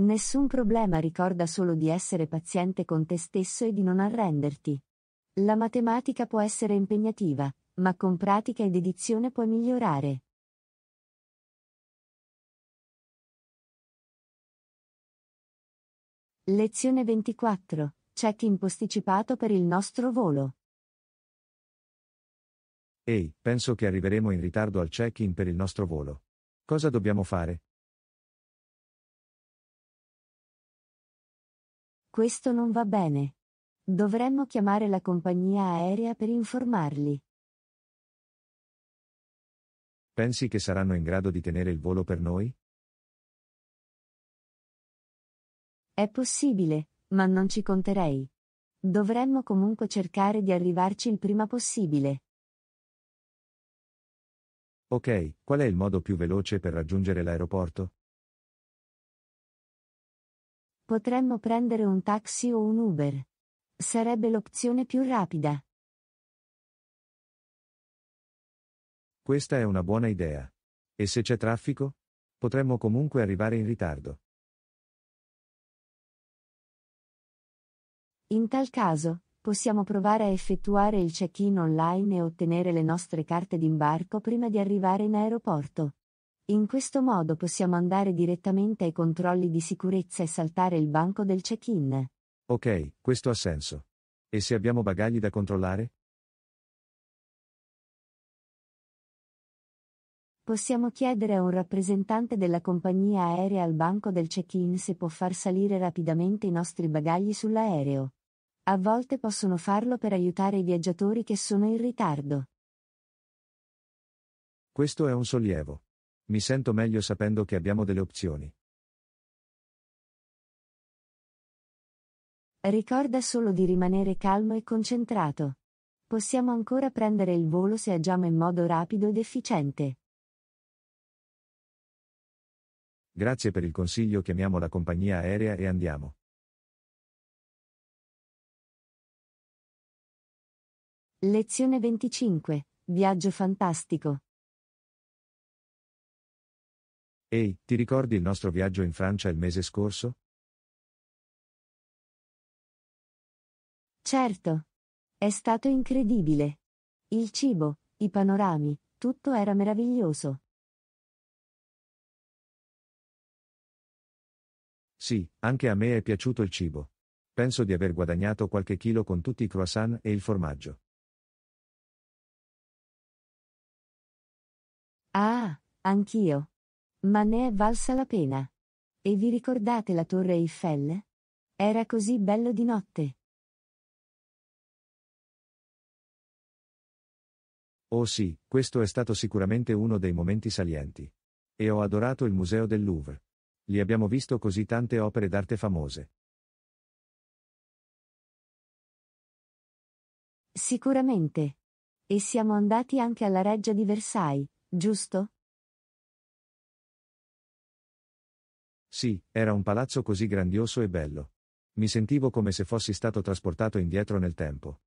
Nessun problema ricorda solo di essere paziente con te stesso e di non arrenderti. La matematica può essere impegnativa, ma con pratica e dedizione puoi migliorare. Lezione 24. Check-in posticipato per il nostro volo. Ehi, penso che arriveremo in ritardo al check-in per il nostro volo. Cosa dobbiamo fare? Questo non va bene. Dovremmo chiamare la compagnia aerea per informarli. Pensi che saranno in grado di tenere il volo per noi? È possibile, ma non ci conterei. Dovremmo comunque cercare di arrivarci il prima possibile. Ok, qual è il modo più veloce per raggiungere l'aeroporto? Potremmo prendere un taxi o un Uber. Sarebbe l'opzione più rapida. Questa è una buona idea. E se c'è traffico? Potremmo comunque arrivare in ritardo. In tal caso, possiamo provare a effettuare il check-in online e ottenere le nostre carte d'imbarco prima di arrivare in aeroporto. In questo modo possiamo andare direttamente ai controlli di sicurezza e saltare il banco del check-in. Ok, questo ha senso. E se abbiamo bagagli da controllare? Possiamo chiedere a un rappresentante della compagnia aerea al banco del check-in se può far salire rapidamente i nostri bagagli sull'aereo. A volte possono farlo per aiutare i viaggiatori che sono in ritardo. Questo è un sollievo. Mi sento meglio sapendo che abbiamo delle opzioni. Ricorda solo di rimanere calmo e concentrato. Possiamo ancora prendere il volo se agiamo in modo rapido ed efficiente. Grazie per il consiglio, chiamiamo la compagnia aerea e andiamo. Lezione 25. Viaggio fantastico. Ehi, ti ricordi il nostro viaggio in Francia il mese scorso? Certo. È stato incredibile. Il cibo, i panorami, tutto era meraviglioso. Sì, anche a me è piaciuto il cibo. Penso di aver guadagnato qualche chilo con tutti i croissant e il formaggio. Ah, anch'io. Ma ne è valsa la pena. E vi ricordate la torre Eiffel? Era così bello di notte. Oh sì, questo è stato sicuramente uno dei momenti salienti. E ho adorato il Museo del Louvre. Lì abbiamo visto così tante opere d'arte famose. Sicuramente. E siamo andati anche alla reggia di Versailles, giusto? Sì, era un palazzo così grandioso e bello. Mi sentivo come se fossi stato trasportato indietro nel tempo.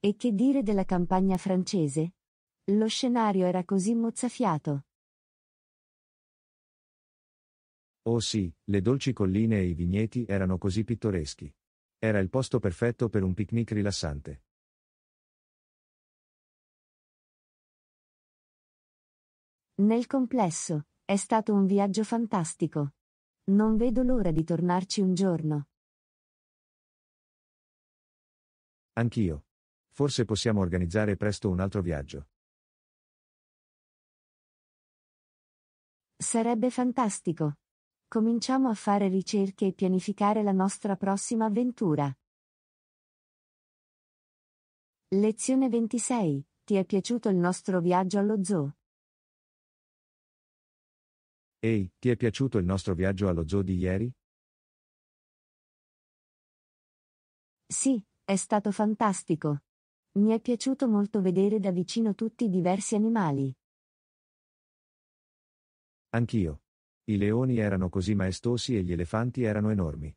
E che dire della campagna francese? Lo scenario era così mozzafiato. Oh sì, le dolci colline e i vigneti erano così pittoreschi. Era il posto perfetto per un picnic rilassante. Nel complesso, è stato un viaggio fantastico. Non vedo l'ora di tornarci un giorno. Anch'io. Forse possiamo organizzare presto un altro viaggio. Sarebbe fantastico. Cominciamo a fare ricerche e pianificare la nostra prossima avventura. Lezione 26. Ti è piaciuto il nostro viaggio allo zoo? Ehi, ti è piaciuto il nostro viaggio allo zoo di ieri? Sì, è stato fantastico. Mi è piaciuto molto vedere da vicino tutti i diversi animali. Anch'io. I leoni erano così maestosi e gli elefanti erano enormi.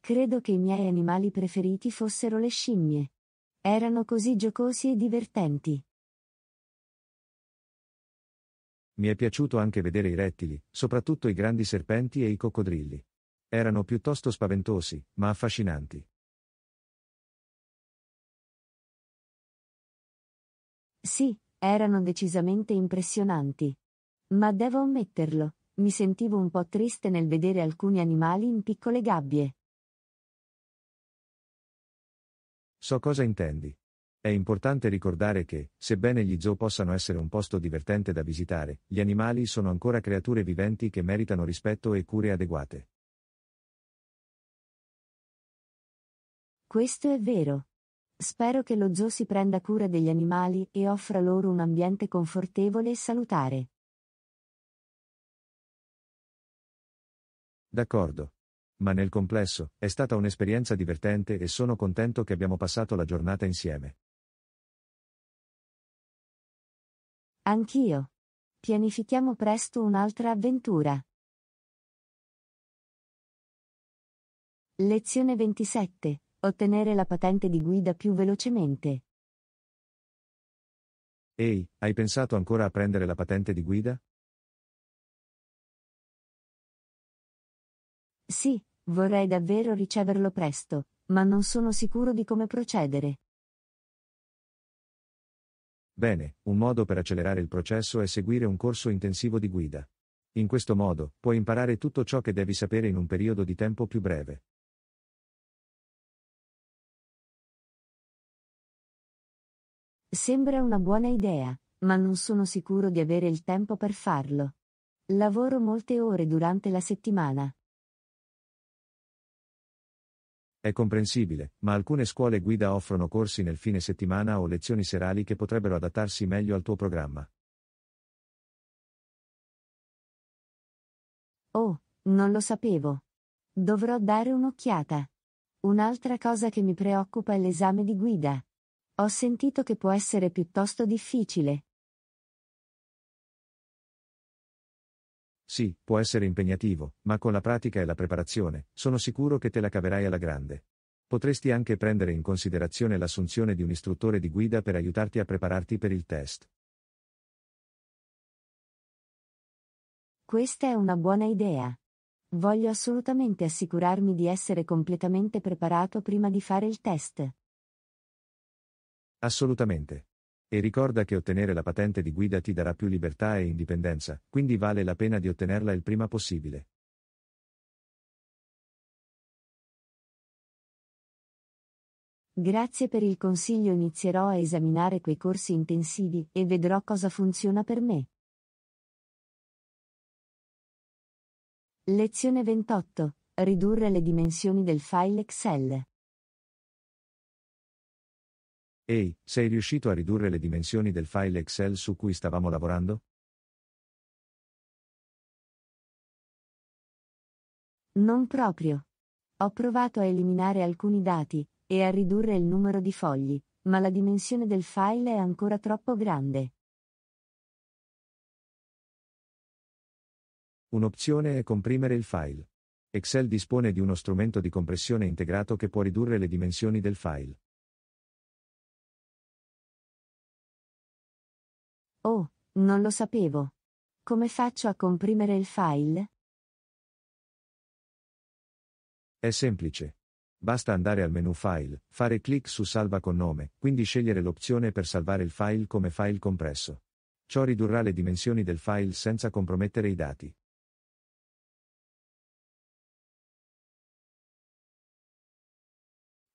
Credo che i miei animali preferiti fossero le scimmie. Erano così giocosi e divertenti. Mi è piaciuto anche vedere i rettili, soprattutto i grandi serpenti e i coccodrilli. Erano piuttosto spaventosi, ma affascinanti. Sì, erano decisamente impressionanti. Ma devo ammetterlo, mi sentivo un po' triste nel vedere alcuni animali in piccole gabbie. So cosa intendi. È importante ricordare che, sebbene gli zoo possano essere un posto divertente da visitare, gli animali sono ancora creature viventi che meritano rispetto e cure adeguate. Questo è vero. Spero che lo zoo si prenda cura degli animali e offra loro un ambiente confortevole e salutare. D'accordo. Ma nel complesso, è stata un'esperienza divertente e sono contento che abbiamo passato la giornata insieme. Anch'io. Pianifichiamo presto un'altra avventura. Lezione 27. Ottenere la patente di guida più velocemente. Ehi, hai pensato ancora a prendere la patente di guida? Sì, vorrei davvero riceverlo presto, ma non sono sicuro di come procedere. Bene, un modo per accelerare il processo è seguire un corso intensivo di guida. In questo modo, puoi imparare tutto ciò che devi sapere in un periodo di tempo più breve. Sembra una buona idea, ma non sono sicuro di avere il tempo per farlo. Lavoro molte ore durante la settimana. È comprensibile, ma alcune scuole guida offrono corsi nel fine settimana o lezioni serali che potrebbero adattarsi meglio al tuo programma. Oh, non lo sapevo. Dovrò dare un'occhiata. Un'altra cosa che mi preoccupa è l'esame di guida. Ho sentito che può essere piuttosto difficile. Sì, può essere impegnativo, ma con la pratica e la preparazione, sono sicuro che te la caverai alla grande. Potresti anche prendere in considerazione l'assunzione di un istruttore di guida per aiutarti a prepararti per il test. Questa è una buona idea. Voglio assolutamente assicurarmi di essere completamente preparato prima di fare il test. Assolutamente. E ricorda che ottenere la patente di guida ti darà più libertà e indipendenza, quindi vale la pena di ottenerla il prima possibile. Grazie per il consiglio inizierò a esaminare quei corsi intensivi e vedrò cosa funziona per me. Lezione 28. Ridurre le dimensioni del file Excel. Ehi, sei riuscito a ridurre le dimensioni del file Excel su cui stavamo lavorando? Non proprio. Ho provato a eliminare alcuni dati e a ridurre il numero di fogli, ma la dimensione del file è ancora troppo grande. Un'opzione è comprimere il file. Excel dispone di uno strumento di compressione integrato che può ridurre le dimensioni del file. Oh, non lo sapevo. Come faccio a comprimere il file? È semplice. Basta andare al menu File, fare clic su Salva con nome, quindi scegliere l'opzione per salvare il file come file compresso. Ciò ridurrà le dimensioni del file senza compromettere i dati.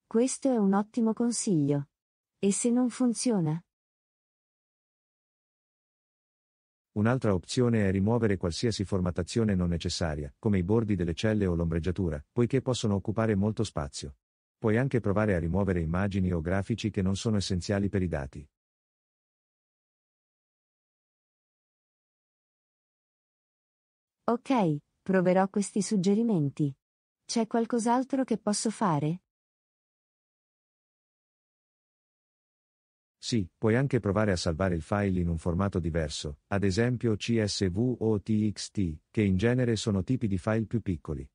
Questo è un ottimo consiglio. E se non funziona? Un'altra opzione è rimuovere qualsiasi formattazione non necessaria, come i bordi delle celle o l'ombreggiatura, poiché possono occupare molto spazio. Puoi anche provare a rimuovere immagini o grafici che non sono essenziali per i dati. Ok, proverò questi suggerimenti. C'è qualcos'altro che posso fare? Sì, puoi anche provare a salvare il file in un formato diverso, ad esempio CSV o TXT, che in genere sono tipi di file più piccoli.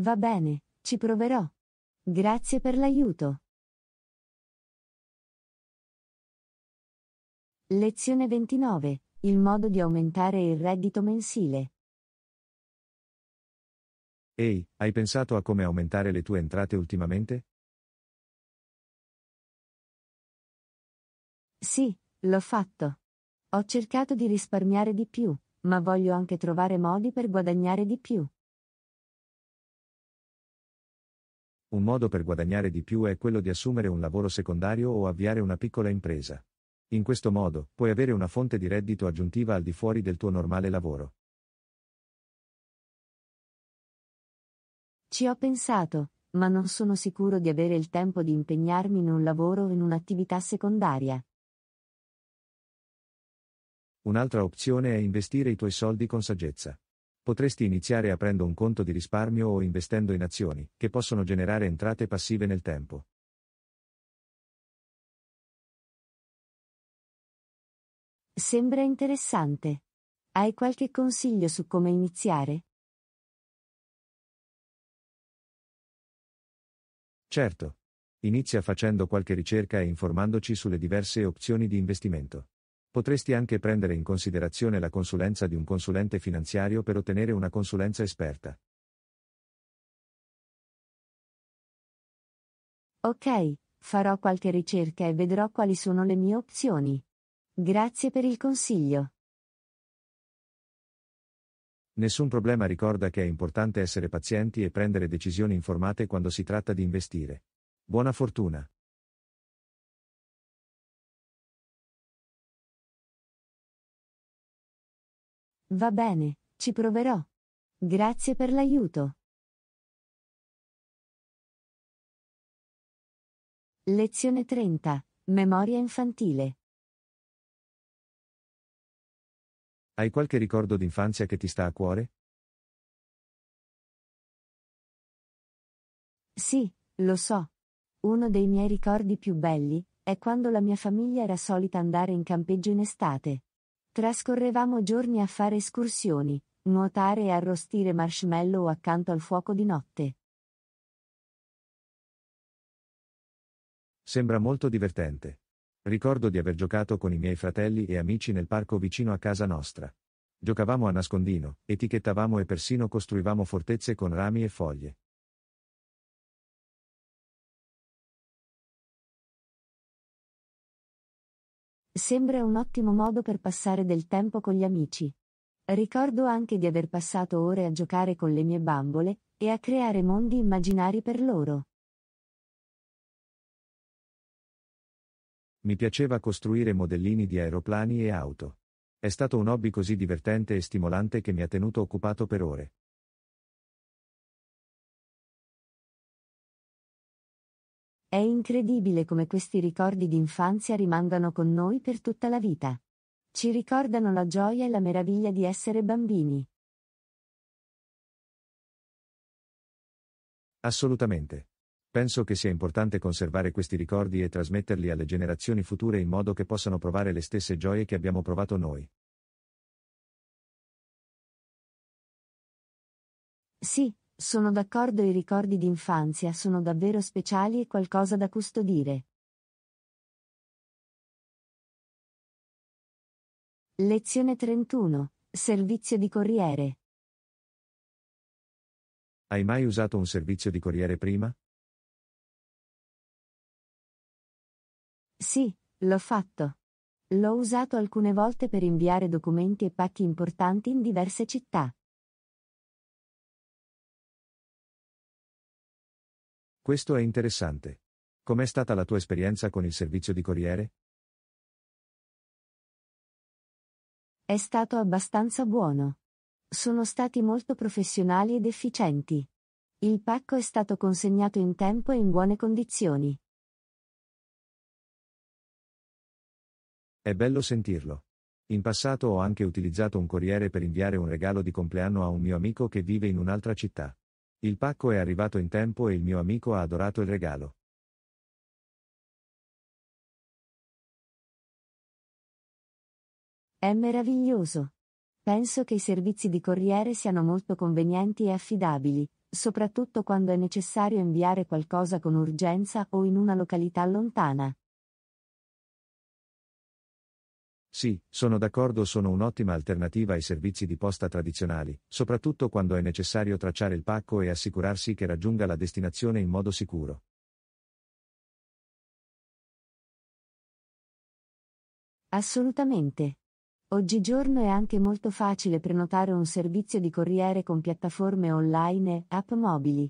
Va bene, ci proverò. Grazie per l'aiuto. Lezione 29. Il modo di aumentare il reddito mensile. Ehi, hai pensato a come aumentare le tue entrate ultimamente? Sì, l'ho fatto. Ho cercato di risparmiare di più, ma voglio anche trovare modi per guadagnare di più. Un modo per guadagnare di più è quello di assumere un lavoro secondario o avviare una piccola impresa. In questo modo, puoi avere una fonte di reddito aggiuntiva al di fuori del tuo normale lavoro. Ci ho pensato, ma non sono sicuro di avere il tempo di impegnarmi in un lavoro o in un'attività secondaria. Un'altra opzione è investire i tuoi soldi con saggezza. Potresti iniziare aprendo un conto di risparmio o investendo in azioni, che possono generare entrate passive nel tempo. Sembra interessante. Hai qualche consiglio su come iniziare? Certo. Inizia facendo qualche ricerca e informandoci sulle diverse opzioni di investimento. Potresti anche prendere in considerazione la consulenza di un consulente finanziario per ottenere una consulenza esperta. Ok, farò qualche ricerca e vedrò quali sono le mie opzioni. Grazie per il consiglio. Nessun problema ricorda che è importante essere pazienti e prendere decisioni informate quando si tratta di investire. Buona fortuna! Va bene, ci proverò. Grazie per l'aiuto. Lezione 30. Memoria infantile. Hai qualche ricordo d'infanzia che ti sta a cuore? Sì, lo so. Uno dei miei ricordi più belli è quando la mia famiglia era solita andare in campeggio in estate. Trascorrevamo giorni a fare escursioni, nuotare e arrostire marshmallow accanto al fuoco di notte. Sembra molto divertente. Ricordo di aver giocato con i miei fratelli e amici nel parco vicino a casa nostra. Giocavamo a nascondino, etichettavamo e persino costruivamo fortezze con rami e foglie. Sembra un ottimo modo per passare del tempo con gli amici. Ricordo anche di aver passato ore a giocare con le mie bambole e a creare mondi immaginari per loro. Mi piaceva costruire modellini di aeroplani e auto. È stato un hobby così divertente e stimolante che mi ha tenuto occupato per ore. È incredibile come questi ricordi d'infanzia rimangano con noi per tutta la vita. Ci ricordano la gioia e la meraviglia di essere bambini. Assolutamente. Penso che sia importante conservare questi ricordi e trasmetterli alle generazioni future in modo che possano provare le stesse gioie che abbiamo provato noi. Sì, sono d'accordo, i ricordi d'infanzia sono davvero speciali e qualcosa da custodire. Lezione 31. Servizio di corriere. Hai mai usato un servizio di corriere prima? Sì, l'ho fatto. L'ho usato alcune volte per inviare documenti e pacchi importanti in diverse città. Questo è interessante. Com'è stata la tua esperienza con il servizio di corriere? È stato abbastanza buono. Sono stati molto professionali ed efficienti. Il pacco è stato consegnato in tempo e in buone condizioni. È bello sentirlo. In passato ho anche utilizzato un corriere per inviare un regalo di compleanno a un mio amico che vive in un'altra città. Il pacco è arrivato in tempo e il mio amico ha adorato il regalo. È meraviglioso. Penso che i servizi di corriere siano molto convenienti e affidabili, soprattutto quando è necessario inviare qualcosa con urgenza o in una località lontana. Sì, sono d'accordo, sono un'ottima alternativa ai servizi di posta tradizionali, soprattutto quando è necessario tracciare il pacco e assicurarsi che raggiunga la destinazione in modo sicuro. Assolutamente. Oggigiorno è anche molto facile prenotare un servizio di corriere con piattaforme online e app mobili.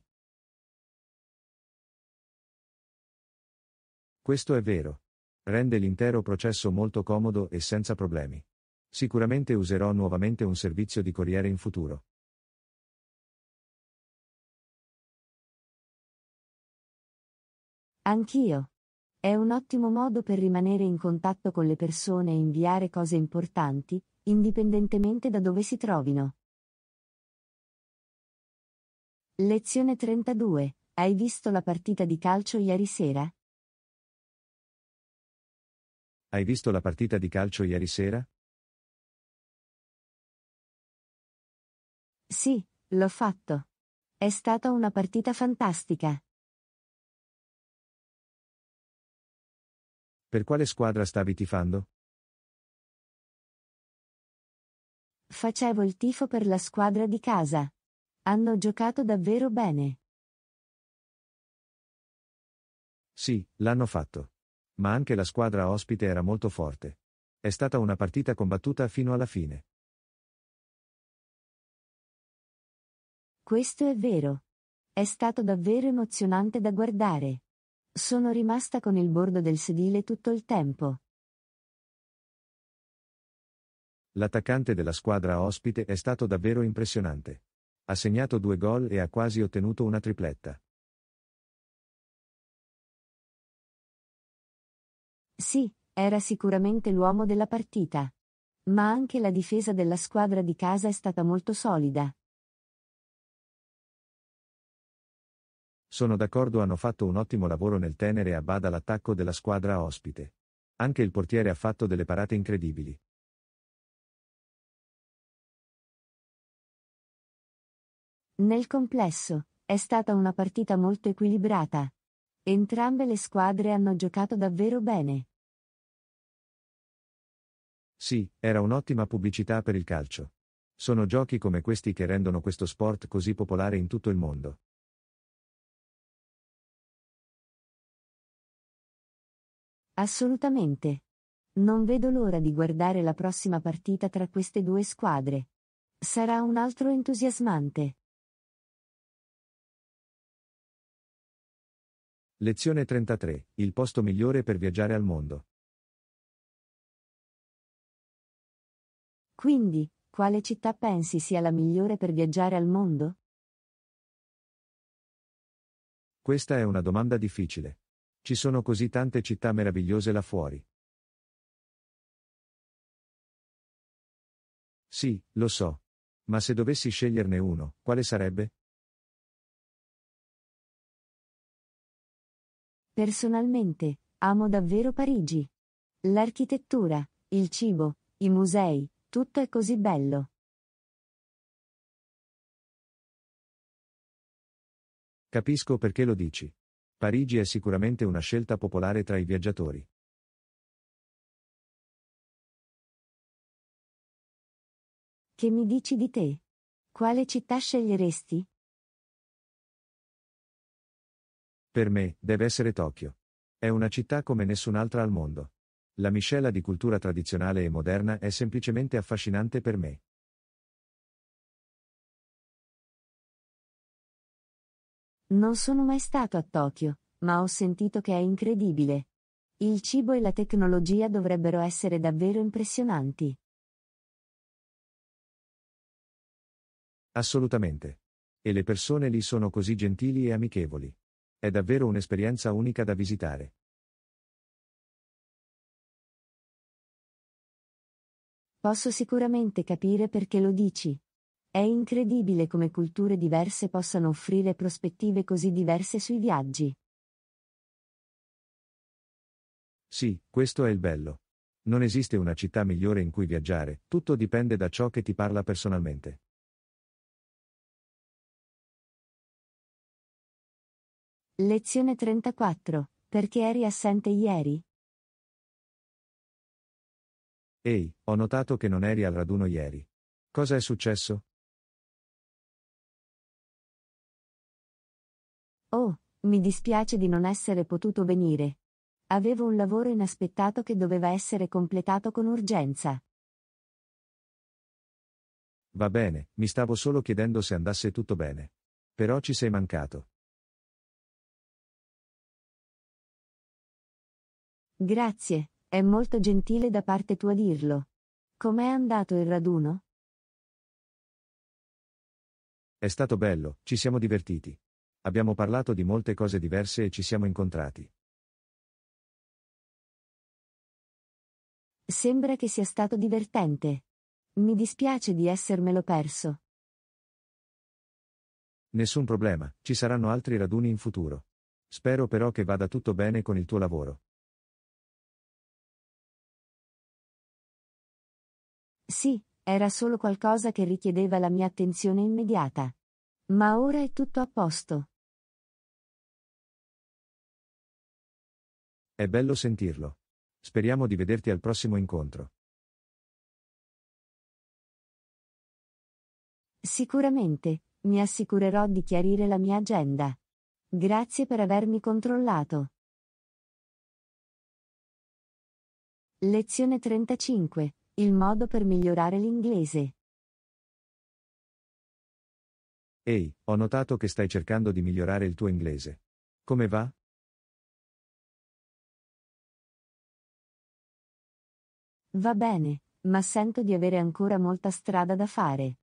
Questo è vero. Rende l'intero processo molto comodo e senza problemi. Sicuramente userò nuovamente un servizio di corriere in futuro. Anch'io. È un ottimo modo per rimanere in contatto con le persone e inviare cose importanti, indipendentemente da dove si trovino. Lezione 32. Hai visto la partita di calcio ieri sera? Hai visto la partita di calcio ieri sera? Sì, l'ho fatto. È stata una partita fantastica. Per quale squadra stavi tifando? Facevo il tifo per la squadra di casa. Hanno giocato davvero bene. Sì, l'hanno fatto ma anche la squadra ospite era molto forte. È stata una partita combattuta fino alla fine. Questo è vero. È stato davvero emozionante da guardare. Sono rimasta con il bordo del sedile tutto il tempo. L'attaccante della squadra ospite è stato davvero impressionante. Ha segnato due gol e ha quasi ottenuto una tripletta. Sì, era sicuramente l'uomo della partita. Ma anche la difesa della squadra di casa è stata molto solida. Sono d'accordo hanno fatto un ottimo lavoro nel tenere a bada l'attacco della squadra ospite. Anche il portiere ha fatto delle parate incredibili. Nel complesso, è stata una partita molto equilibrata. Entrambe le squadre hanno giocato davvero bene. Sì, era un'ottima pubblicità per il calcio. Sono giochi come questi che rendono questo sport così popolare in tutto il mondo. Assolutamente. Non vedo l'ora di guardare la prossima partita tra queste due squadre. Sarà un altro entusiasmante. Lezione 33. Il posto migliore per viaggiare al mondo. Quindi, quale città pensi sia la migliore per viaggiare al mondo? Questa è una domanda difficile. Ci sono così tante città meravigliose là fuori. Sì, lo so. Ma se dovessi sceglierne uno, quale sarebbe? Personalmente, amo davvero Parigi. L'architettura, il cibo, i musei, tutto è così bello. Capisco perché lo dici. Parigi è sicuramente una scelta popolare tra i viaggiatori. Che mi dici di te? Quale città sceglieresti? Per me, deve essere Tokyo. È una città come nessun'altra al mondo. La miscela di cultura tradizionale e moderna è semplicemente affascinante per me. Non sono mai stato a Tokyo, ma ho sentito che è incredibile. Il cibo e la tecnologia dovrebbero essere davvero impressionanti. Assolutamente. E le persone lì sono così gentili e amichevoli. È davvero un'esperienza unica da visitare. Posso sicuramente capire perché lo dici. È incredibile come culture diverse possano offrire prospettive così diverse sui viaggi. Sì, questo è il bello. Non esiste una città migliore in cui viaggiare, tutto dipende da ciò che ti parla personalmente. Lezione 34. Perché eri assente ieri? Ehi, ho notato che non eri al raduno ieri. Cosa è successo? Oh, mi dispiace di non essere potuto venire. Avevo un lavoro inaspettato che doveva essere completato con urgenza. Va bene, mi stavo solo chiedendo se andasse tutto bene. Però ci sei mancato. Grazie, è molto gentile da parte tua dirlo. Com'è andato il raduno? È stato bello, ci siamo divertiti. Abbiamo parlato di molte cose diverse e ci siamo incontrati. Sembra che sia stato divertente. Mi dispiace di essermelo perso. Nessun problema, ci saranno altri raduni in futuro. Spero però che vada tutto bene con il tuo lavoro. Sì, era solo qualcosa che richiedeva la mia attenzione immediata. Ma ora è tutto a posto. È bello sentirlo. Speriamo di vederti al prossimo incontro. Sicuramente, mi assicurerò di chiarire la mia agenda. Grazie per avermi controllato. Lezione 35. Il modo per migliorare l'inglese. Ehi, ho notato che stai cercando di migliorare il tuo inglese. Come va? Va bene, ma sento di avere ancora molta strada da fare.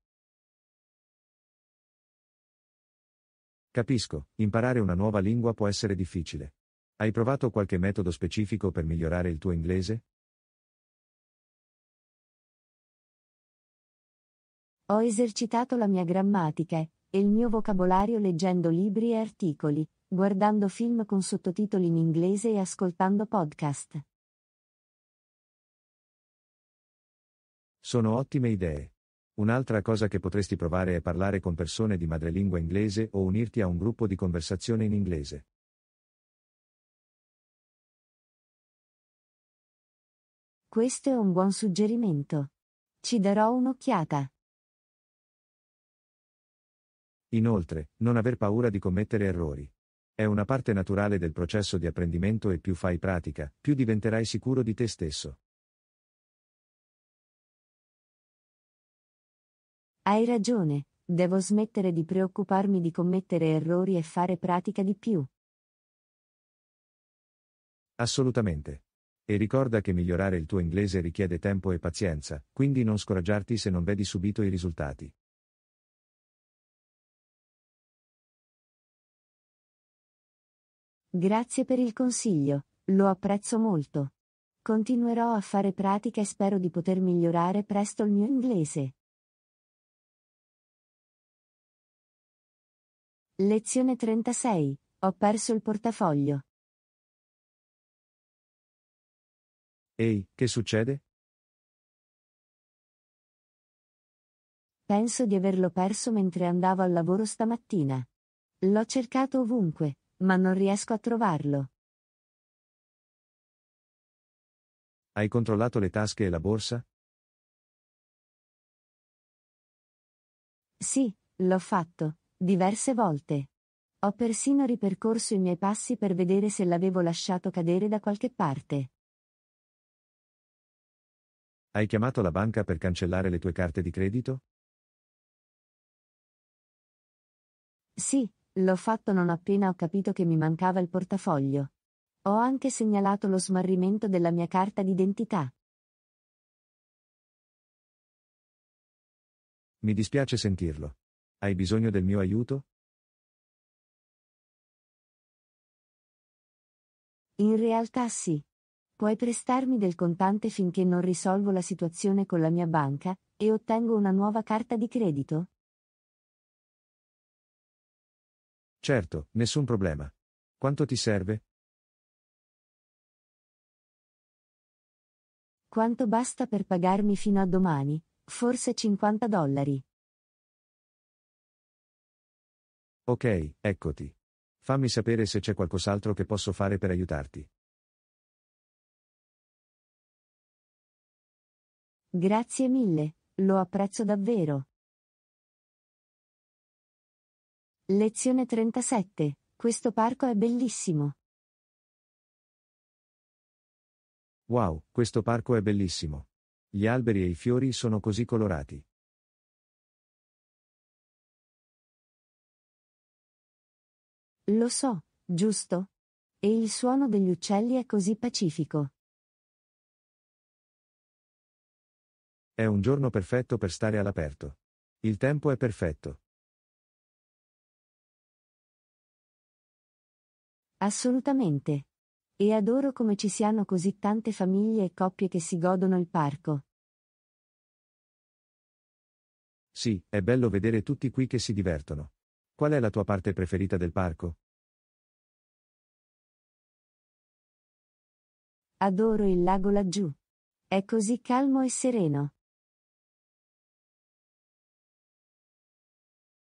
Capisco, imparare una nuova lingua può essere difficile. Hai provato qualche metodo specifico per migliorare il tuo inglese? Ho esercitato la mia grammatica e il mio vocabolario leggendo libri e articoli, guardando film con sottotitoli in inglese e ascoltando podcast. Sono ottime idee. Un'altra cosa che potresti provare è parlare con persone di madrelingua inglese o unirti a un gruppo di conversazione in inglese. Questo è un buon suggerimento. Ci darò un'occhiata. Inoltre, non aver paura di commettere errori. È una parte naturale del processo di apprendimento e più fai pratica, più diventerai sicuro di te stesso. Hai ragione, devo smettere di preoccuparmi di commettere errori e fare pratica di più. Assolutamente. E ricorda che migliorare il tuo inglese richiede tempo e pazienza, quindi non scoraggiarti se non vedi subito i risultati. Grazie per il consiglio, lo apprezzo molto. Continuerò a fare pratica e spero di poter migliorare presto il mio inglese. Lezione 36. Ho perso il portafoglio. Ehi, che succede? Penso di averlo perso mentre andavo al lavoro stamattina. L'ho cercato ovunque, ma non riesco a trovarlo. Hai controllato le tasche e la borsa? Sì, l'ho fatto, diverse volte. Ho persino ripercorso i miei passi per vedere se l'avevo lasciato cadere da qualche parte. Hai chiamato la banca per cancellare le tue carte di credito? Sì, L'ho fatto non appena ho capito che mi mancava il portafoglio. Ho anche segnalato lo smarrimento della mia carta d'identità. Mi dispiace sentirlo. Hai bisogno del mio aiuto? In realtà sì. Puoi prestarmi del contante finché non risolvo la situazione con la mia banca e ottengo una nuova carta di credito? Certo, nessun problema. Quanto ti serve? Quanto basta per pagarmi fino a domani? Forse 50 dollari. Ok, eccoti. Fammi sapere se c'è qualcos'altro che posso fare per aiutarti. Grazie mille, lo apprezzo davvero. Lezione 37. Questo parco è bellissimo. Wow, questo parco è bellissimo. Gli alberi e i fiori sono così colorati. Lo so, giusto? E il suono degli uccelli è così pacifico. È un giorno perfetto per stare all'aperto. Il tempo è perfetto. Assolutamente. E adoro come ci siano così tante famiglie e coppie che si godono il parco. Sì, è bello vedere tutti qui che si divertono. Qual è la tua parte preferita del parco? Adoro il lago laggiù. È così calmo e sereno.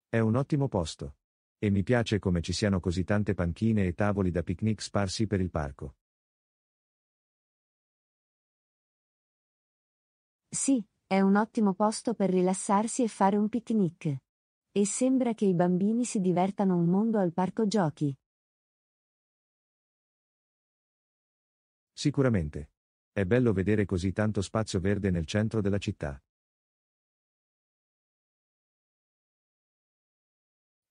È un ottimo posto. E mi piace come ci siano così tante panchine e tavoli da picnic sparsi per il parco. Sì, è un ottimo posto per rilassarsi e fare un picnic. E sembra che i bambini si divertano un mondo al parco giochi. Sicuramente. È bello vedere così tanto spazio verde nel centro della città.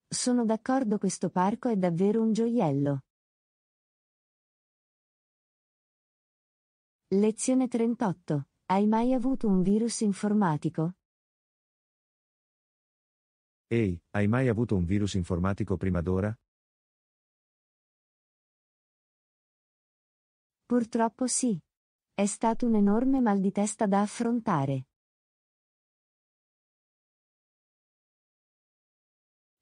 Sono d'accordo questo parco è davvero un gioiello. Lezione 38. Hai mai avuto un virus informatico? Ehi, hai mai avuto un virus informatico prima d'ora? Purtroppo sì. È stato un enorme mal di testa da affrontare.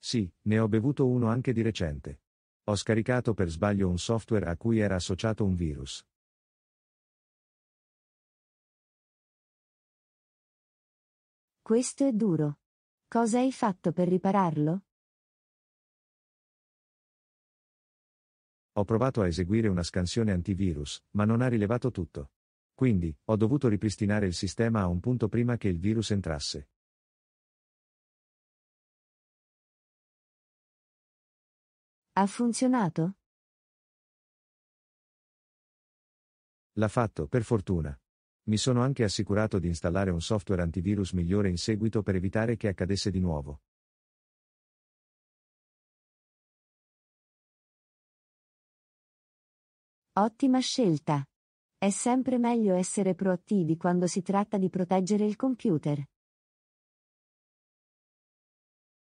Sì, ne ho bevuto uno anche di recente. Ho scaricato per sbaglio un software a cui era associato un virus. Questo è duro. Cosa hai fatto per ripararlo? Ho provato a eseguire una scansione antivirus, ma non ha rilevato tutto. Quindi, ho dovuto ripristinare il sistema a un punto prima che il virus entrasse. Ha funzionato? L'ha fatto, per fortuna. Mi sono anche assicurato di installare un software antivirus migliore in seguito per evitare che accadesse di nuovo. Ottima scelta. È sempre meglio essere proattivi quando si tratta di proteggere il computer.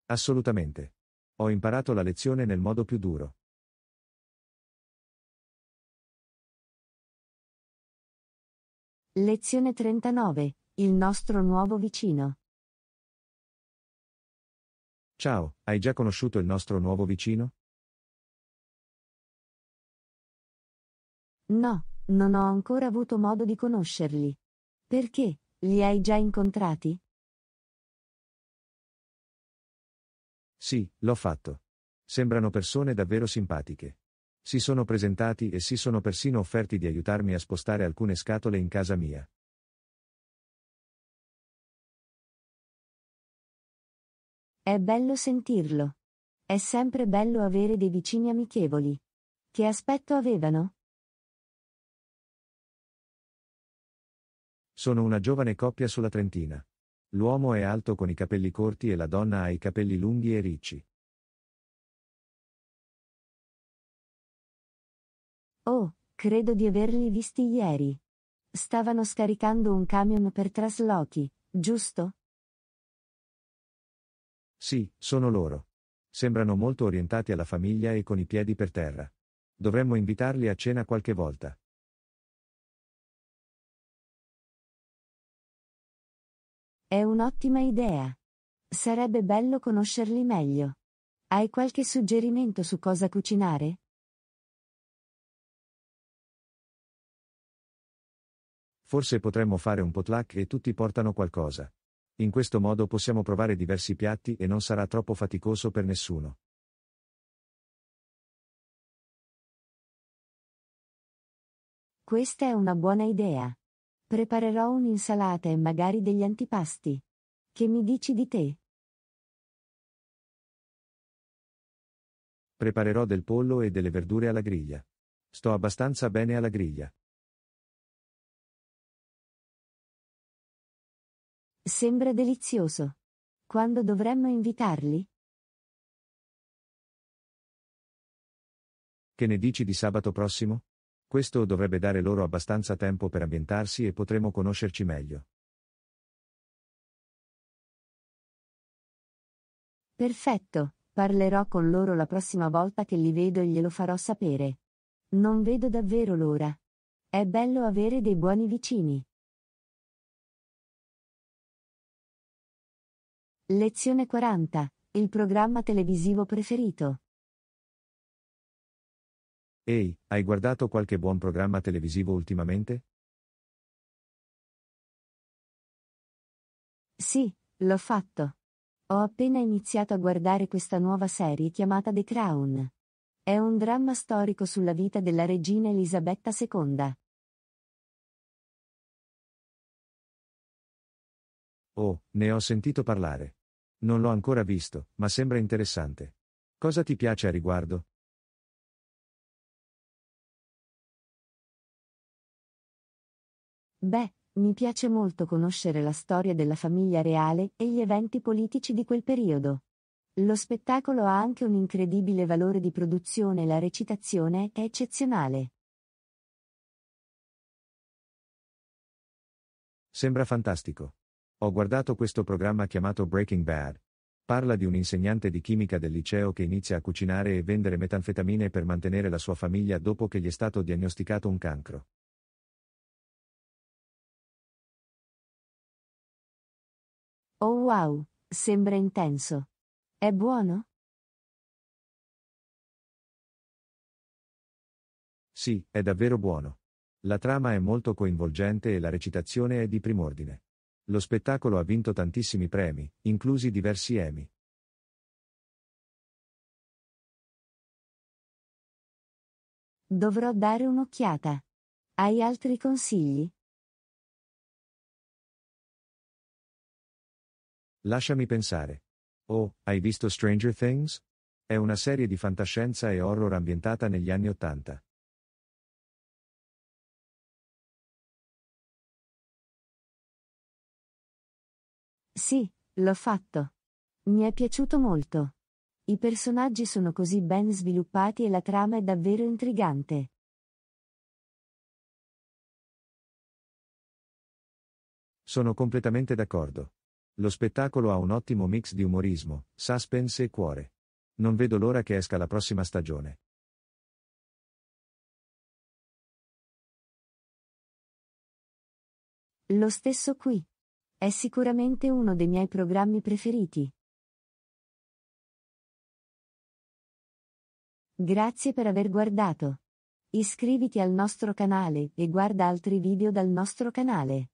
Assolutamente. Ho imparato la lezione nel modo più duro. Lezione 39. Il nostro nuovo vicino. Ciao, hai già conosciuto il nostro nuovo vicino? No, non ho ancora avuto modo di conoscerli. Perché? Li hai già incontrati? Sì, l'ho fatto. Sembrano persone davvero simpatiche. Si sono presentati e si sono persino offerti di aiutarmi a spostare alcune scatole in casa mia. È bello sentirlo. È sempre bello avere dei vicini amichevoli. Che aspetto avevano? Sono una giovane coppia sulla Trentina. L'uomo è alto con i capelli corti e la donna ha i capelli lunghi e ricci. Oh, credo di averli visti ieri. Stavano scaricando un camion per traslochi, giusto? Sì, sono loro. Sembrano molto orientati alla famiglia e con i piedi per terra. Dovremmo invitarli a cena qualche volta. È un'ottima idea. Sarebbe bello conoscerli meglio. Hai qualche suggerimento su cosa cucinare? Forse potremmo fare un potluck e tutti portano qualcosa. In questo modo possiamo provare diversi piatti e non sarà troppo faticoso per nessuno. Questa è una buona idea. Preparerò un'insalata e magari degli antipasti. Che mi dici di te? Preparerò del pollo e delle verdure alla griglia. Sto abbastanza bene alla griglia. Sembra delizioso. Quando dovremmo invitarli? Che ne dici di sabato prossimo? Questo dovrebbe dare loro abbastanza tempo per ambientarsi e potremo conoscerci meglio. Perfetto, parlerò con loro la prossima volta che li vedo e glielo farò sapere. Non vedo davvero l'ora. È bello avere dei buoni vicini. Lezione 40. Il programma televisivo preferito. Ehi, hai guardato qualche buon programma televisivo ultimamente? Sì, l'ho fatto. Ho appena iniziato a guardare questa nuova serie chiamata The Crown. È un dramma storico sulla vita della regina Elisabetta II. Oh, ne ho sentito parlare. Non l'ho ancora visto, ma sembra interessante. Cosa ti piace a riguardo? Beh, mi piace molto conoscere la storia della famiglia reale e gli eventi politici di quel periodo. Lo spettacolo ha anche un incredibile valore di produzione e la recitazione è eccezionale. Sembra fantastico. Ho guardato questo programma chiamato Breaking Bad. Parla di un insegnante di chimica del liceo che inizia a cucinare e vendere metanfetamine per mantenere la sua famiglia dopo che gli è stato diagnosticato un cancro. Wow, sembra intenso. È buono? Sì, è davvero buono. La trama è molto coinvolgente e la recitazione è di prim'ordine. Lo spettacolo ha vinto tantissimi premi, inclusi diversi Emmy. Dovrò dare un'occhiata. Hai altri consigli? Lasciami pensare. Oh, hai visto Stranger Things? È una serie di fantascienza e horror ambientata negli anni Ottanta. Sì, l'ho fatto. Mi è piaciuto molto. I personaggi sono così ben sviluppati e la trama è davvero intrigante. Sono completamente d'accordo. Lo spettacolo ha un ottimo mix di umorismo, suspense e cuore. Non vedo l'ora che esca la prossima stagione. Lo stesso qui. È sicuramente uno dei miei programmi preferiti. Grazie per aver guardato. Iscriviti al nostro canale e guarda altri video dal nostro canale.